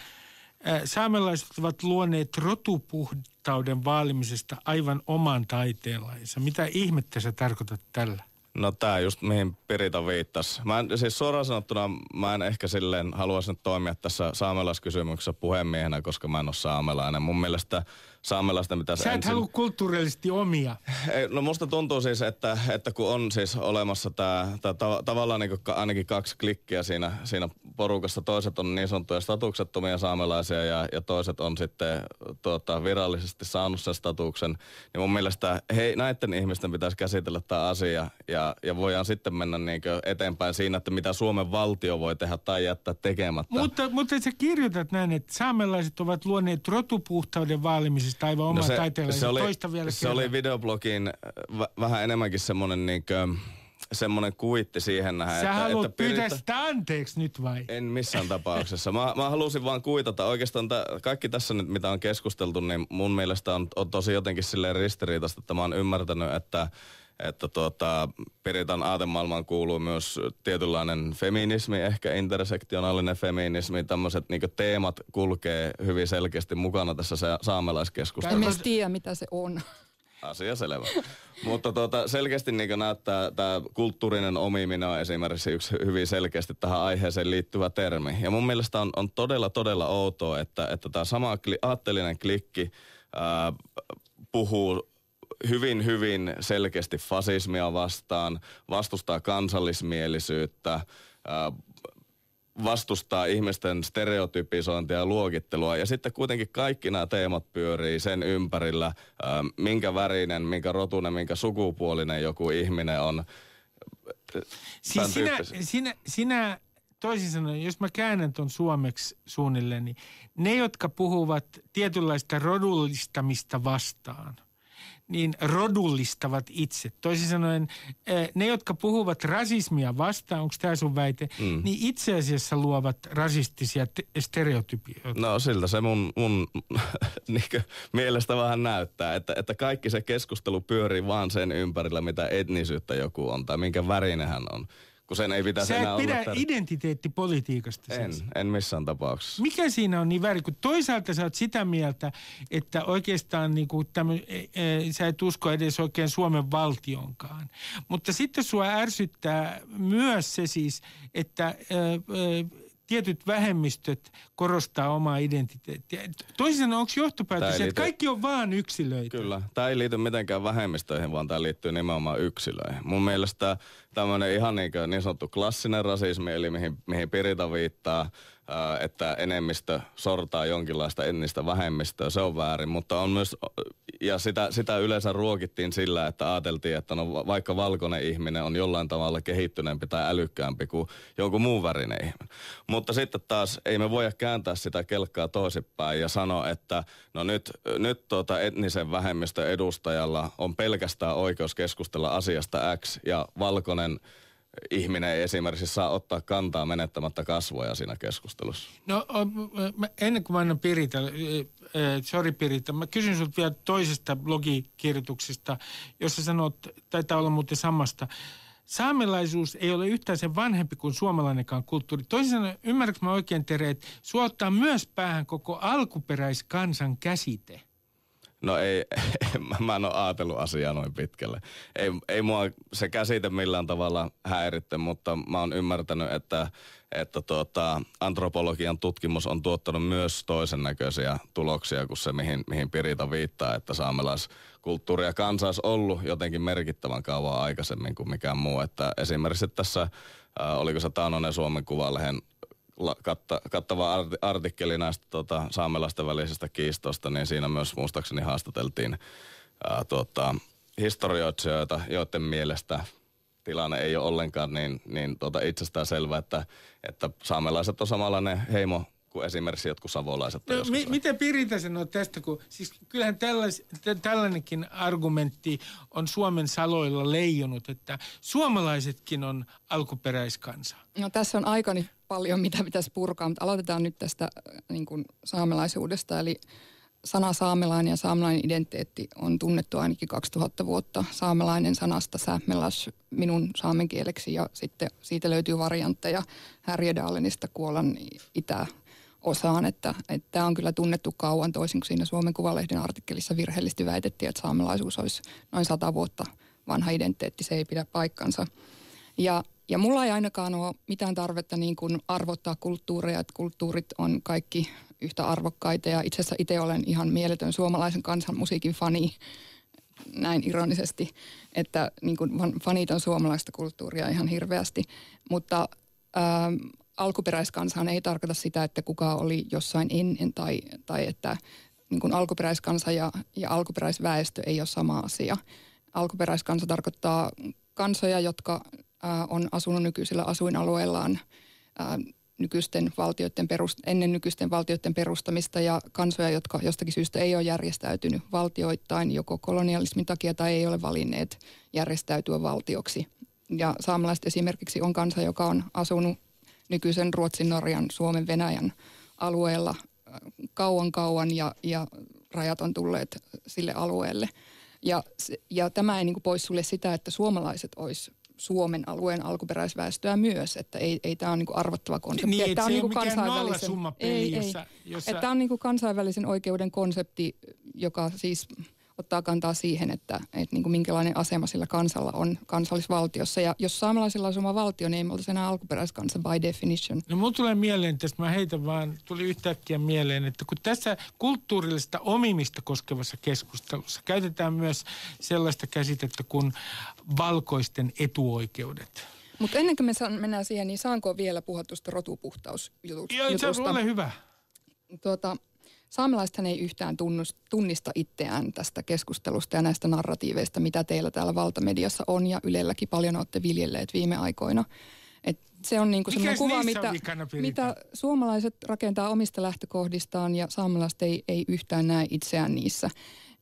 saamelaiset ovat luoneet rotupuhtauden vaalimisesta aivan oman taiteenlainsa. Mitä ihmettä sä tarkoitat tällä? No tää just mihin Pirita viittasi. Mä en, siis suoraan sanottuna mä en ehkä silleen haluaisin toimia tässä saamelaiskysymyksessä puhemiehenä, koska mä en ole saamelainen. Mun mielestä saamelaista, mitä Sä et ensin... halua kulttuurillisesti omia. *laughs* No musta tuntuu siis, että, että kun on siis olemassa tämä ta, tavallaan niin ainakin kaksi klikkiä siinä, siinä porukassa. Toiset on niin sanottuja statuksettomia saamelaisia ja, ja toiset on sitten tuota, virallisesti saanut sen statuksen. Niin mun mielestä hei, näiden ihmisten pitäisi käsitellä tämä asia ja, ja voidaan sitten mennä niin eteenpäin siinä, että mitä Suomen valtio voi tehdä tai jättää tekemättä. Mutta, mutta sä kirjoitat näin, että saamelaiset ovat luoneet rotupuhtauden vaalimisen siis taivaan oma no se, taiteella. Se oli, Toista vielä se kerran. oli videoblogin äh, v- vähän enemmänkin semmoinen niin kuin semmoinen kuitti siihen nähdä. Sä että, haluat että pyytä sitä anteeksi nyt vai? En missään tapauksessa. Mä, mä halusin vaan kuitata. Oikeastaan ta, kaikki tässä nyt, mitä on keskusteltu, niin mun mielestä on, on tosi jotenkin silleen ristiriitasta, että mä oon ymmärtänyt, että että tuota, Piritan aatemaailmaan kuuluu myös tietynlainen feminismi, ehkä intersektionaalinen feminismi. Tämmöiset niinku teemat kulkee hyvin selkeästi mukana tässä saamelaiskeskustelussa. En tiedä, mitä se on. Asia selvä. Mutta tuota, selkeästi niin näyttää tämä kulttuurinen omiminen on esimerkiksi yksi hyvin selkeästi tähän aiheeseen liittyvä termi. Ja mun mielestä on, on todella, todella outoa, että tämä että sama kli, aatteellinen klikki ää, puhuu hyvin, hyvin selkeästi fasismia vastaan, vastustaa kansallismielisyyttä, äh, vastustaa ihmisten stereotypisointia ja luokittelua. Ja sitten kuitenkin kaikki nämä teemat pyörii sen ympärillä, äh, minkä värinen, minkä rotunen, minkä sukupuolinen joku ihminen on. Siis sinä, sinä, sinä toisin sanoen, jos mä käännän tuon suomeksi suunnilleen, niin ne, jotka puhuvat tietynlaista rodullistamista vastaan – niin rodullistavat itse. Toisin sanoen, eh, ne, jotka puhuvat rasismia vastaan, onko tämä sun väite, mm. niin itse asiassa luovat rasistisia stereotypioita. No siltä se mun, mun *laughs* niinkö, mielestä vähän näyttää, että, että kaikki se keskustelu pyörii vaan sen ympärillä, mitä etnisyyttä joku on tai minkä värinen hän on kun sen ei pitäisi Sä enää et pidä olla tär- identiteettipolitiikasta en, siis. en missään tapauksessa. Mikä siinä on niin väärin, kun toisaalta sä oot sitä mieltä, että oikeastaan niin kuin tämmö, e, e, sä et usko edes oikein Suomen valtionkaan. Mutta sitten sua ärsyttää myös se siis, että e, e, tietyt vähemmistöt korostaa omaa identiteettiä. Toisin sanoen, onko johtopäätös, liity... että kaikki on vaan yksilöitä? Kyllä. Tämä ei liity mitenkään vähemmistöihin, vaan tämä liittyy nimenomaan yksilöihin. Mun mielestä tämmöinen ihan niin, niin sanottu klassinen rasismi, eli mihin, mihin Pirita viittaa, että enemmistö sortaa jonkinlaista ennistä vähemmistöä, se on väärin, mutta on myös, ja sitä, sitä yleensä ruokittiin sillä, että ajateltiin, että no vaikka valkoinen ihminen on jollain tavalla kehittyneempi tai älykkäämpi kuin jonkun muun värinen ihminen. Mutta sitten taas ei me voida kääntää sitä kelkkaa toisinpäin ja sanoa, että no nyt, nyt tuota etnisen vähemmistön edustajalla on pelkästään oikeus keskustella asiasta X ja valkoinen ihminen esimerkiksi saa ottaa kantaa menettämättä kasvoja siinä keskustelussa? No ennen kuin mä annan Piritä, sorry Piritä, mä kysyn sinulta vielä toisesta blogikirjoituksesta, jossa sanot, taitaa olla muuten samasta, saamelaisuus ei ole yhtään sen vanhempi kuin suomalainenkaan kulttuuri. Toisin sanoen, ymmärrätkö mä oikein Tere, että suottaa myös päähän koko alkuperäiskansan käsite – No ei, *laughs* mä en ole ajatellut asiaa noin pitkälle. Ei, ei mua se käsite millään tavalla häiritte, mutta mä oon ymmärtänyt, että, että tuota, antropologian tutkimus on tuottanut myös toisen näköisiä tuloksia kuin se, mihin, mihin Pirita viittaa, että saamelaiskulttuuri ja kansa olisi ollut jotenkin merkittävän kauan aikaisemmin kuin mikään muu. Että esimerkiksi tässä, äh, oliko se Taanonen Suomen kuvalehen katta, kattava artikkeli näistä tota, saamelaisten välisestä kiistosta, niin siinä myös muistaakseni haastateltiin ää, tota, historioitsijoita, joiden mielestä tilanne ei ole ollenkaan niin, niin tota, itsestään selvä, että, että saamelaiset on ne heimo kuin esimerkiksi jotkut savolaiset. No, mi- miten Pirita sanoo tästä, kun siis kyllähän tällais, t- tällainenkin argumentti on Suomen saloilla leijonut, että suomalaisetkin on alkuperäiskansa. No tässä on aikani paljon, mitä pitäisi purkaa, mutta aloitetaan nyt tästä äh, niin kuin saamelaisuudesta. Eli sana saamelainen ja saamelainen identiteetti on tunnettu ainakin 2000 vuotta. Saamelainen sanasta sähmelas minun saamen kieleksi ja sitten siitä löytyy variantteja härjedaalenista kuolan itää osaan, että, että tämä on kyllä tunnettu kauan toisin kuin siinä Suomen Kuvalehden artikkelissa virheellisesti väitettiin, että saamelaisuus olisi noin sata vuotta vanha identiteetti, se ei pidä paikkansa. Ja ja mulla ei ainakaan ole mitään tarvetta niin kuin arvottaa kulttuureja, että kulttuurit on kaikki yhtä arvokkaita ja itse asiassa itse olen ihan mieletön suomalaisen kansanmusiikin fani, näin ironisesti, että niin kuin fanit on suomalaista kulttuuria ihan hirveästi, mutta ää, ähm, alkuperäiskansahan ei tarkoita sitä, että kuka oli jossain ennen tai, tai että niin kuin alkuperäiskansa ja, ja alkuperäisväestö ei ole sama asia. Alkuperäiskansa tarkoittaa kansoja, jotka Äh, on asunut nykyisillä asuinalueillaan äh, nykyisten valtioiden perust- ennen nykyisten valtioiden perustamista ja kansoja, jotka jostakin syystä ei ole järjestäytynyt valtioittain joko kolonialismin takia tai ei ole valinneet järjestäytyä valtioksi. Ja saamelaiset esimerkiksi on kansa, joka on asunut nykyisen Ruotsin, Norjan, Suomen, Venäjän alueella äh, kauan kauan ja, ja rajat on tulleet sille alueelle. Ja, ja tämä ei niin poissulje sitä, että suomalaiset olisivat Suomen alueen alkuperäisväestöä myös, että ei, ei tämä ole niinku arvottava konsepti. Niin, että tämä on niinku kansainvälisen, Jossa... on niinku kansainvälisen oikeuden konsepti, joka siis ottaa kantaa siihen, että, että niin kuin minkälainen asema sillä kansalla on kansallisvaltiossa. Ja jos saamelaisilla on sama valtio, niin ei me oltaisi enää alkuperäiskansa by definition. No mulla tulee mieleen tästä, mä heitän vaan, tuli yhtäkkiä mieleen, että kun tässä kulttuurillista omimista koskevassa keskustelussa käytetään myös sellaista käsitettä kuin valkoisten etuoikeudet. Mutta ennen kuin me saan, mennään siihen, niin saanko vielä puhua tuosta rotupuhtausjutusta? Joo, se on hyvä. Tuota, saamelaisethan ei yhtään tunnista itseään tästä keskustelusta ja näistä narratiiveista, mitä teillä täällä valtamediassa on ja Ylelläkin paljon olette viljelleet viime aikoina. Et se on niinku sellainen kuva, mitä, mitä suomalaiset rakentaa omista lähtökohdistaan ja saamelaiset ei, ei yhtään näe itseään niissä.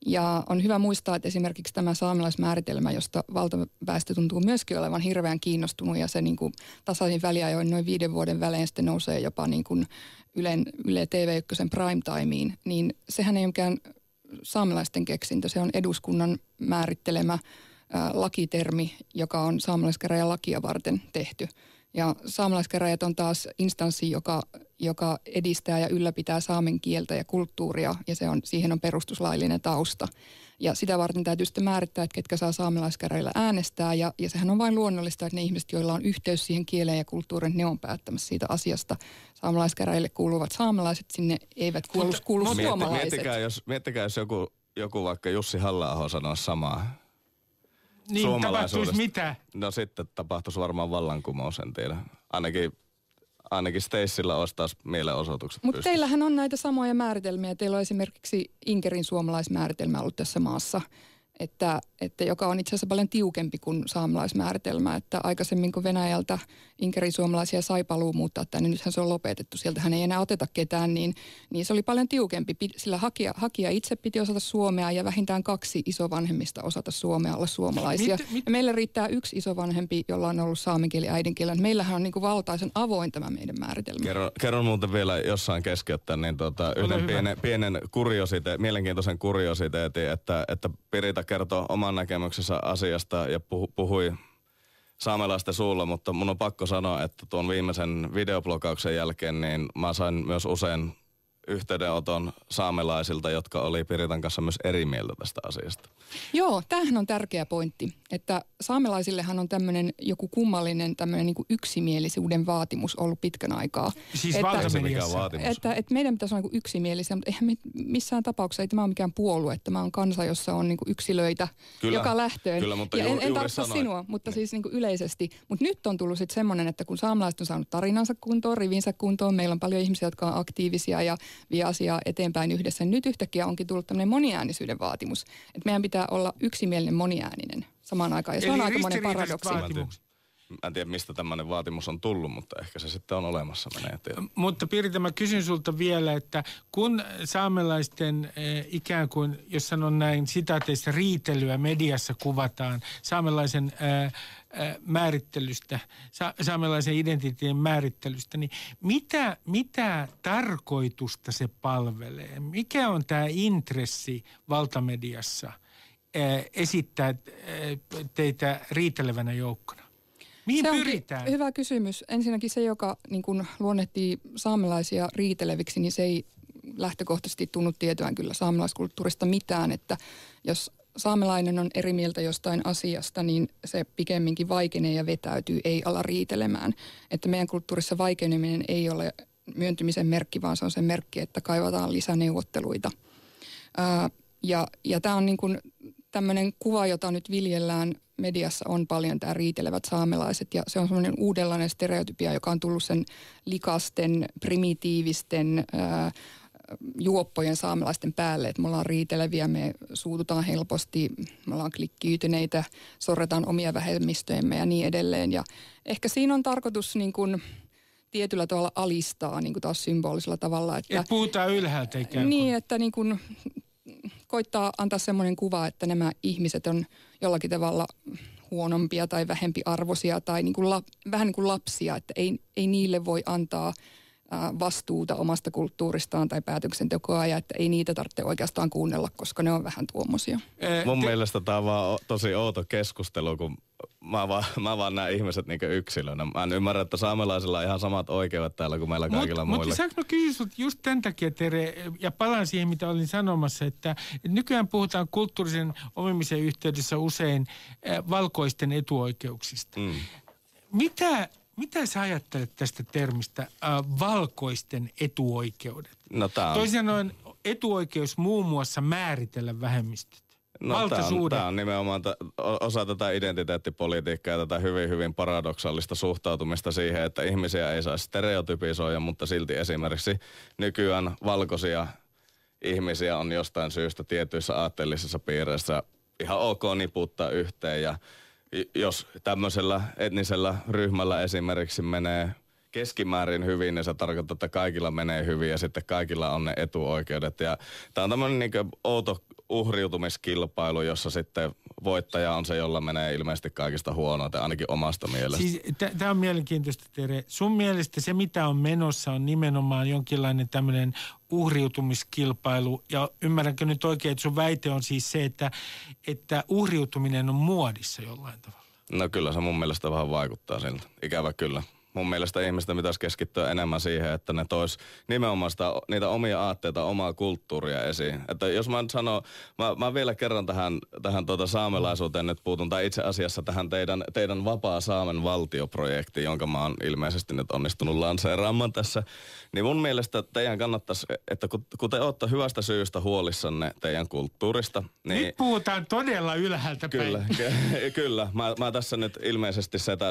Ja on hyvä muistaa, että esimerkiksi tämä saamelaismääritelmä, josta valtaväestö tuntuu myöskin olevan hirveän kiinnostunut ja se niin kuin tasaisin väliajoin noin viiden vuoden välein sitten nousee jopa niin kuin Ylen, Yle TV1 primetimeen, niin sehän ei ole mikään saamelaisten keksintö, se on eduskunnan määrittelemä ää, lakitermi, joka on saamelaiskäräjän lakia varten tehty. Ja saamelaiskäräjät on taas instanssi, joka, joka edistää ja ylläpitää saamen kieltä ja kulttuuria, ja se on, siihen on perustuslaillinen tausta. Ja sitä varten täytyy sitten määrittää, että ketkä saa saamelaiskäräjillä äänestää, ja, ja sehän on vain luonnollista, että ne ihmiset, joilla on yhteys siihen kieleen ja kulttuuriin, ne on päättämässä siitä asiasta. Saamelaiskäräjille kuuluvat saamelaiset, sinne eivät kuulu, kuulu suomalaiset. Miettikää jos, miettikää, jos joku, joku vaikka Jussi halla sanoo samaa niin tapahtuisi mitä? No sitten tapahtuisi varmaan vallankumous, en tiedä. Ainakin ainakin Stacella olisi taas mielenosoitukset Mutta teillähän on näitä samoja määritelmiä. Teillä on esimerkiksi Inkerin suomalaismääritelmä ollut tässä maassa että, että joka on itse asiassa paljon tiukempi kuin saamelaismääritelmä. Että aikaisemmin kun Venäjältä inkerisuomalaisia sai paluu muuttaa tänne, nythän se on lopetettu, sieltähän ei enää oteta ketään, niin, niin se oli paljon tiukempi, sillä hakija, hakija itse piti osata suomea ja vähintään kaksi isovanhemmista osata suomea olla suomalaisia. Mit, mit? Ja meillä riittää yksi isovanhempi, jolla on ollut saamenkieli äidinkielen. Meillähän on niin kuin valtaisen avoin tämä meidän määritelmä. Kerro, kerron muuten vielä jossain keskeyttä, niin tota, yhden pienen, pienen kuriosite, mielenkiintoisen kuriositeetin, että, että Pirita kertoa oman näkemyksensä asiasta ja puh- puhui saamelaisten suulla, mutta mun on pakko sanoa, että tuon viimeisen videoblogauksen jälkeen niin mä sain myös usein yhteydenoton saamelaisilta, jotka oli Piritan kanssa myös eri mieltä tästä asiasta. Joo, tämähän on tärkeä pointti, että saamelaisillehan on tämmöinen joku kummallinen tämmöinen niin yksimielisyyden vaatimus ollut pitkän aikaa. Siis että, vaatimus. Että, että, että meidän pitäisi olla niin yksimielisiä, mutta eihän me, missään tapauksessa ei tämä ole mikään puolue, tämä on kansa, jossa on niin yksilöitä kyllä, joka lähtöön. Kyllä, mutta ja juuri, en, en tarkoita sinua, mutta niin. siis niin yleisesti. Mutta nyt on tullut sitten semmoinen, että kun saamelaiset on saanut tarinansa kuntoon, rivinsä kuntoon, meillä on paljon ihmisiä, jotka on aktiivisia ja vie asiaa eteenpäin yhdessä. Nyt yhtäkkiä onkin tullut tämmöinen moniäänisyyden vaatimus, että meidän pitää olla yksimielinen moniääninen samaan aikaan. Ja se Eli on aikamoinen paradoksi. mä en tiedä mistä tämmöinen vaatimus on tullut, mutta ehkä se sitten on olemassa menee Mutta Pirita, mä kysyn sulta vielä, että kun saamelaisten eh, ikään kuin, jos sanon näin sitaateista riitelyä mediassa kuvataan, saamelaisen eh, määrittelystä, sa- saamelaisen identiteetin määrittelystä, niin mitä, mitä tarkoitusta se palvelee? Mikä on tämä intressi valtamediassa esittää teitä riitelevänä joukkona? Mihin se pyritään? Hyvä kysymys. Ensinnäkin se, joka niin kun luonnehtii saamelaisia riiteleviksi, niin se ei lähtökohtaisesti tunnu tietävän kyllä saamelaiskulttuurista mitään, että jos saamelainen on eri mieltä jostain asiasta, niin se pikemminkin vaikenee ja vetäytyy, ei ala riitelemään. Että meidän kulttuurissa vaikeneminen ei ole myöntymisen merkki, vaan se on se merkki, että kaivataan lisäneuvotteluita. Ää, ja ja tämä on niin kuin tämmöinen kuva, jota nyt viljellään mediassa on paljon tämä riitelevät saamelaiset ja se on semmoinen uudenlainen stereotypia, joka on tullut sen likasten, primitiivisten, ää, juoppojen saamelaisten päälle, että me ollaan riiteleviä, me suututaan helposti, me ollaan klikkiytyneitä, sorretaan omia vähemmistöjemme ja niin edelleen. Ja ehkä siinä on tarkoitus niin kuin tietyllä tavalla alistaa niin kuin taas symbolisella tavalla. Että, Et puhutaan ylhäältä ikään kuin. Niin, että niin kuin koittaa antaa semmoinen kuva, että nämä ihmiset on jollakin tavalla huonompia tai vähempiarvoisia tai niin kuin la, vähän niin kuin lapsia, että ei, ei niille voi antaa – vastuuta omasta kulttuuristaan tai päätöksentekoa ja että ei niitä tarvitse oikeastaan kuunnella, koska ne on vähän tuommoisia. Eh, Mun te... mielestä tämä on vaan tosi outo keskustelu, kun mä vaan, *laughs* mä vaan näen ihmiset niinku yksilönä. Mä en ymmärrä, että saamelaisilla on ihan samat oikeudet täällä kuin meillä kaikilla mut, muilla. Mutta saanko mä kysyä just tämän takia, Tere, ja palaan siihen, mitä olin sanomassa, että nykyään puhutaan kulttuurisen omimisen yhteydessä usein äh, valkoisten etuoikeuksista. Mm. Mitä mitä sä ajattelet tästä termistä äh, valkoisten etuoikeudet? No, on... Toisin sanoen etuoikeus muun muassa määritellä vähemmistöt. No, tämä on, on nimenomaan ta, osa tätä identiteettipolitiikkaa ja tätä hyvin, hyvin paradoksaalista suhtautumista siihen, että ihmisiä ei saa stereotypisoida, mutta silti esimerkiksi nykyään valkoisia ihmisiä on jostain syystä tietyissä aatteellisissa piireissä ihan ok niputtaa yhteen ja jos tämmöisellä etnisellä ryhmällä esimerkiksi menee keskimäärin hyvin, niin se tarkoittaa, että kaikilla menee hyvin ja sitten kaikilla on ne etuoikeudet. Ja tämä on tämmöinen niin outo uhriutumiskilpailu, jossa sitten voittaja on se, jolla menee ilmeisesti kaikista tai ainakin omasta mielestä. Siis, Tämä on mielenkiintoista, Tere. Sun mielestä se, mitä on menossa, on nimenomaan jonkinlainen tämmöinen uhriutumiskilpailu. Ja ymmärränkö nyt oikein, että sun väite on siis se, että, että uhriutuminen on muodissa jollain tavalla? No kyllä se mun mielestä vähän vaikuttaa siltä, ikävä kyllä mun mielestä ihmisten pitäisi keskittyä enemmän siihen, että ne tois nimenomaan sitä, niitä omia aatteita, omaa kulttuuria esiin. Että jos mä nyt mä, mä vielä kerran tähän, tähän tuota saamelaisuuteen nyt puutun, tai itse asiassa tähän teidän, teidän Vapaa Saamen valtioprojektiin, jonka mä oon ilmeisesti nyt onnistunut lanseeraamaan tässä, niin mun mielestä teidän kannattaisi, että kun, kun te ootte hyvästä syystä huolissanne teidän kulttuurista, niin... Nyt puhutaan todella ylhäältä päin. Kyllä, ky- *laughs* kyllä. Mä, mä tässä nyt ilmeisesti setä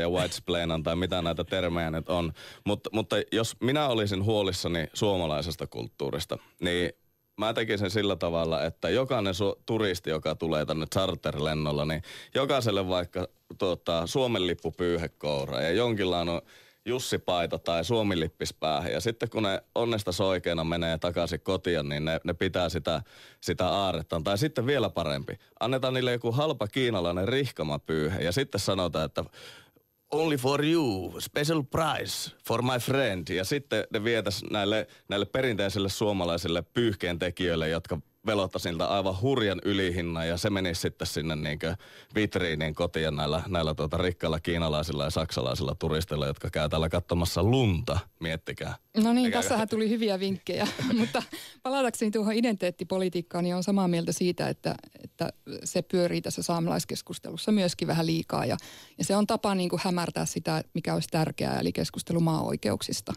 ja white tai mitä näitä termejä nyt on. Mut, mutta jos minä olisin huolissani suomalaisesta kulttuurista, niin mä sen sillä tavalla, että jokainen su- turisti, joka tulee tänne charterlennolla, niin jokaiselle vaikka tuota, Suomen lippu pyyhekoura ja jonkinlainen Jussi-paita tai suomilippis päähän. Ja sitten kun ne onnesta soikeena menee takaisin kotiin, niin ne, ne pitää sitä, sitä aarettaan. Tai sitten vielä parempi, annetaan niille joku halpa kiinalainen rihkama pyyhe ja sitten sanotaan, että only for you, special prize for my friend. Ja sitten ne vietäisi näille, näille perinteisille suomalaisille pyyhkeentekijöille, jotka velotta siltä aivan hurjan ylihinnan ja se menisi sitten sinne niin vitriinin kotiin näillä, näillä tuota rikkailla kiinalaisilla ja saksalaisilla turisteilla, jotka käy täällä katsomassa lunta, miettikää. No niin, Eikä... tässähän tuli hyviä vinkkejä, *laughs* mutta palatakseni tuohon identiteettipolitiikkaan, niin on samaa mieltä siitä, että, että se pyörii tässä saamelaiskeskustelussa myöskin vähän liikaa ja, ja se on tapa niin kuin hämärtää sitä, mikä olisi tärkeää, eli keskustelu maa-oikeuksista.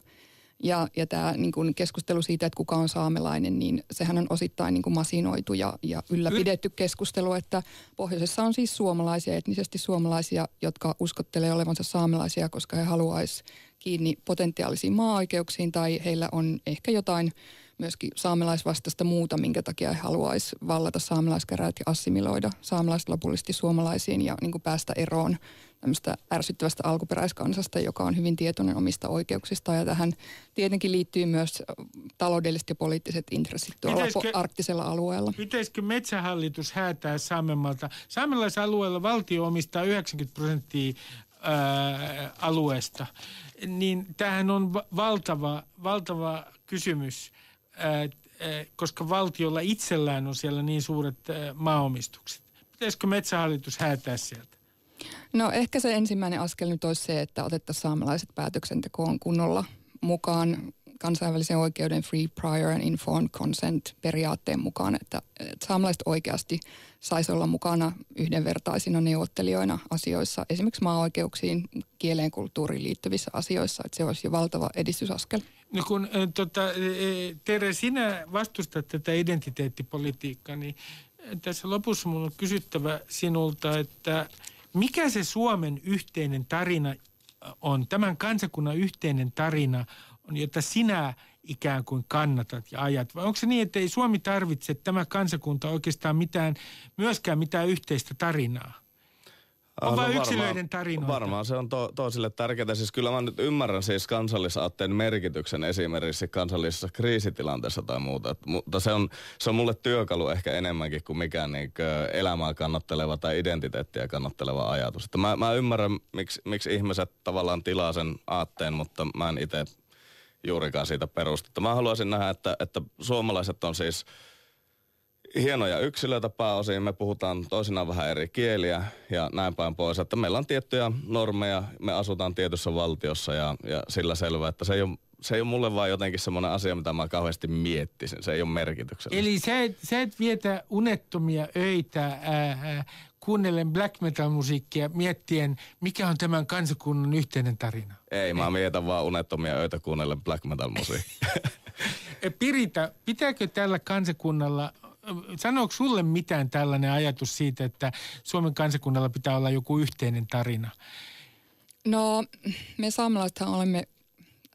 Ja, ja tämä niin kun keskustelu siitä, että kuka on saamelainen, niin sehän on osittain niin kun masinoitu ja, ja ylläpidetty keskustelu, että pohjoisessa on siis suomalaisia, etnisesti suomalaisia, jotka uskottelee olevansa saamelaisia, koska he haluaisivat kiinni potentiaalisiin maa-oikeuksiin tai heillä on ehkä jotain myöskin saamelaisvastasta muuta, minkä takia he haluaisivat vallata saamelaiskäräät ja assimiloida saamelaiset lopullisesti suomalaisiin ja niin päästä eroon tämmöistä ärsyttävästä alkuperäiskansasta, joka on hyvin tietoinen omista oikeuksista. Ja tähän tietenkin liittyy myös taloudelliset ja poliittiset intressit tuolla pitäisikö, arktisella alueella. Pitäisikö metsähallitus häätää Saamenmalta? Saamelaisalueella valtio omistaa 90 prosenttia ää, alueesta. Niin tämähän on valtava, valtava kysymys, ää, ää, koska valtiolla itsellään on siellä niin suuret ää, maaomistukset. Pitäisikö metsähallitus häätää sieltä? No ehkä se ensimmäinen askel nyt olisi se, että otettaisiin saamelaiset päätöksentekoon kunnolla mukaan kansainvälisen oikeuden free, prior and informed consent periaatteen mukaan, että, että saamelaiset oikeasti saisi olla mukana yhdenvertaisina neuvottelijoina asioissa, esimerkiksi maa-oikeuksiin, kieleen kulttuuriin liittyvissä asioissa, että se olisi jo valtava edistysaskel. No kun äh, tota, e, e, Tere, sinä vastustat tätä identiteettipolitiikkaa, niin tässä lopussa minulla on kysyttävä sinulta, että – mikä se Suomen yhteinen tarina äh, on, tämän kansakunnan yhteinen tarina, on, jota sinä ikään kuin kannatat ja ajat? Vai onko se niin, että ei Suomi tarvitse tämä kansakunta oikeastaan mitään, myöskään mitään yhteistä tarinaa? On äh, no vain yksilöiden tarinoita. Varmaan se on to, toisille tärkeää. Siis kyllä mä nyt ymmärrän siis kansallisaatteen merkityksen esimerkiksi kansallisessa kriisitilanteessa tai muuta. Et, mutta se on, se on mulle työkalu ehkä enemmänkin kuin mikään niin elämää kannatteleva tai identiteettiä kannatteleva ajatus. Että mä, mä ymmärrän, miksi, miksi ihmiset tavallaan tilaa sen aatteen, mutta mä en itse juurikaan siitä perustetta. Mä haluaisin nähdä, että, että suomalaiset on siis – hienoja yksilöitä pääosin, me puhutaan toisinaan vähän eri kieliä ja näin päin pois, että meillä on tiettyjä normeja, me asutaan tietyssä valtiossa ja, ja sillä selvä, että se ei ole se ei ole mulle vaan jotenkin semmoinen asia, mitä mä kauheasti miettisin. Se ei ole merkityksellistä. Eli sä et, sä et vietä unettomia öitä ää, äh, äh, kuunnellen black metal musiikkia miettien, mikä on tämän kansakunnan yhteinen tarina. Ei, mä mietän vaan unettomia öitä kuunnellen black metal musiikkia. *laughs* Pirita, pitääkö tällä kansakunnalla sanooko sulle mitään tällainen ajatus siitä, että Suomen kansakunnalla pitää olla joku yhteinen tarina? No me saamelaisethan olemme,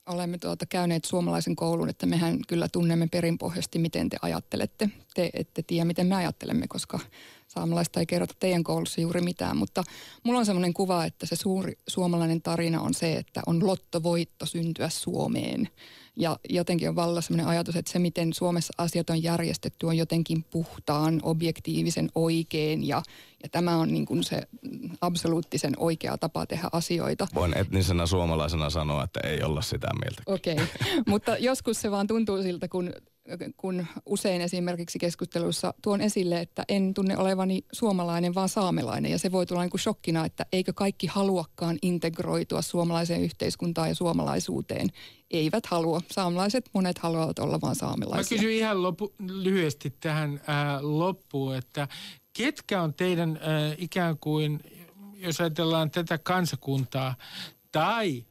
olemme tuota, käyneet suomalaisen koulun, että mehän kyllä tunnemme perinpohjaisesti, miten te ajattelette. Te ette tiedä, miten me ajattelemme, koska saamelaista ei kerrota teidän koulussa juuri mitään. Mutta mulla on sellainen kuva, että se suuri suomalainen tarina on se, että on lottovoitto syntyä Suomeen – ja jotenkin on vallassa sellainen ajatus, että se miten Suomessa asiat on järjestetty on jotenkin puhtaan, objektiivisen, oikein ja, ja tämä on niin kuin se absoluuttisen oikea tapa tehdä asioita. Voin etnisenä suomalaisena sanoa, että ei olla sitä mieltä. Okei, okay. *laughs* mutta joskus se vaan tuntuu siltä, kun kun usein esimerkiksi keskusteluissa tuon esille, että en tunne olevani suomalainen, vaan saamelainen. Ja se voi tulla niin kuin shokkina, että eikö kaikki haluakaan integroitua suomalaiseen yhteiskuntaan ja suomalaisuuteen eivät halua. Saamelaiset monet haluavat olla vain saamelaisia. Mä kysyn ihan lopu, lyhyesti tähän ää, äh, loppuun, että ketkä on teidän ää, äh, ikään kuin, jos ajatellaan tätä kansakuntaa, tai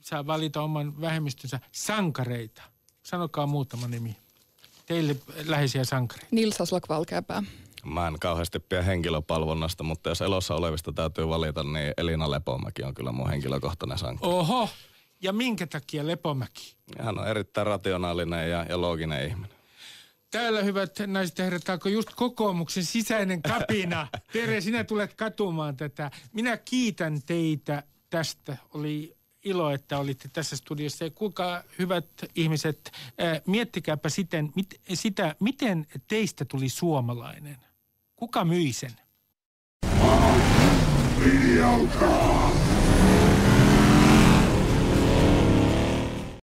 saa valita oman vähemmistönsä, sankareita? Sanokaa muutama nimi. Teille läheisiä sankareita. Nils Aslak Valkeapää. Mä en kauheasti pidä henkilöpalvonnasta, mutta jos elossa olevista täytyy valita, niin Elina Lepomäki on kyllä mun henkilökohtainen sankari. Oho! ja minkä takia Lepomäki? Hän on erittäin rationaalinen ja, ja looginen ihminen. Täällä hyvät naiset ja herrat, alkoi just kokoomuksen sisäinen kapina. *laughs* Tere, sinä tulet katumaan tätä. Minä kiitän teitä tästä. Oli ilo, että olitte tässä studiossa. Ja kuinka hyvät ihmiset, äh, miettikääpä siten, mit, sitä, miten teistä tuli suomalainen. Kuka myi sen? Videokaa!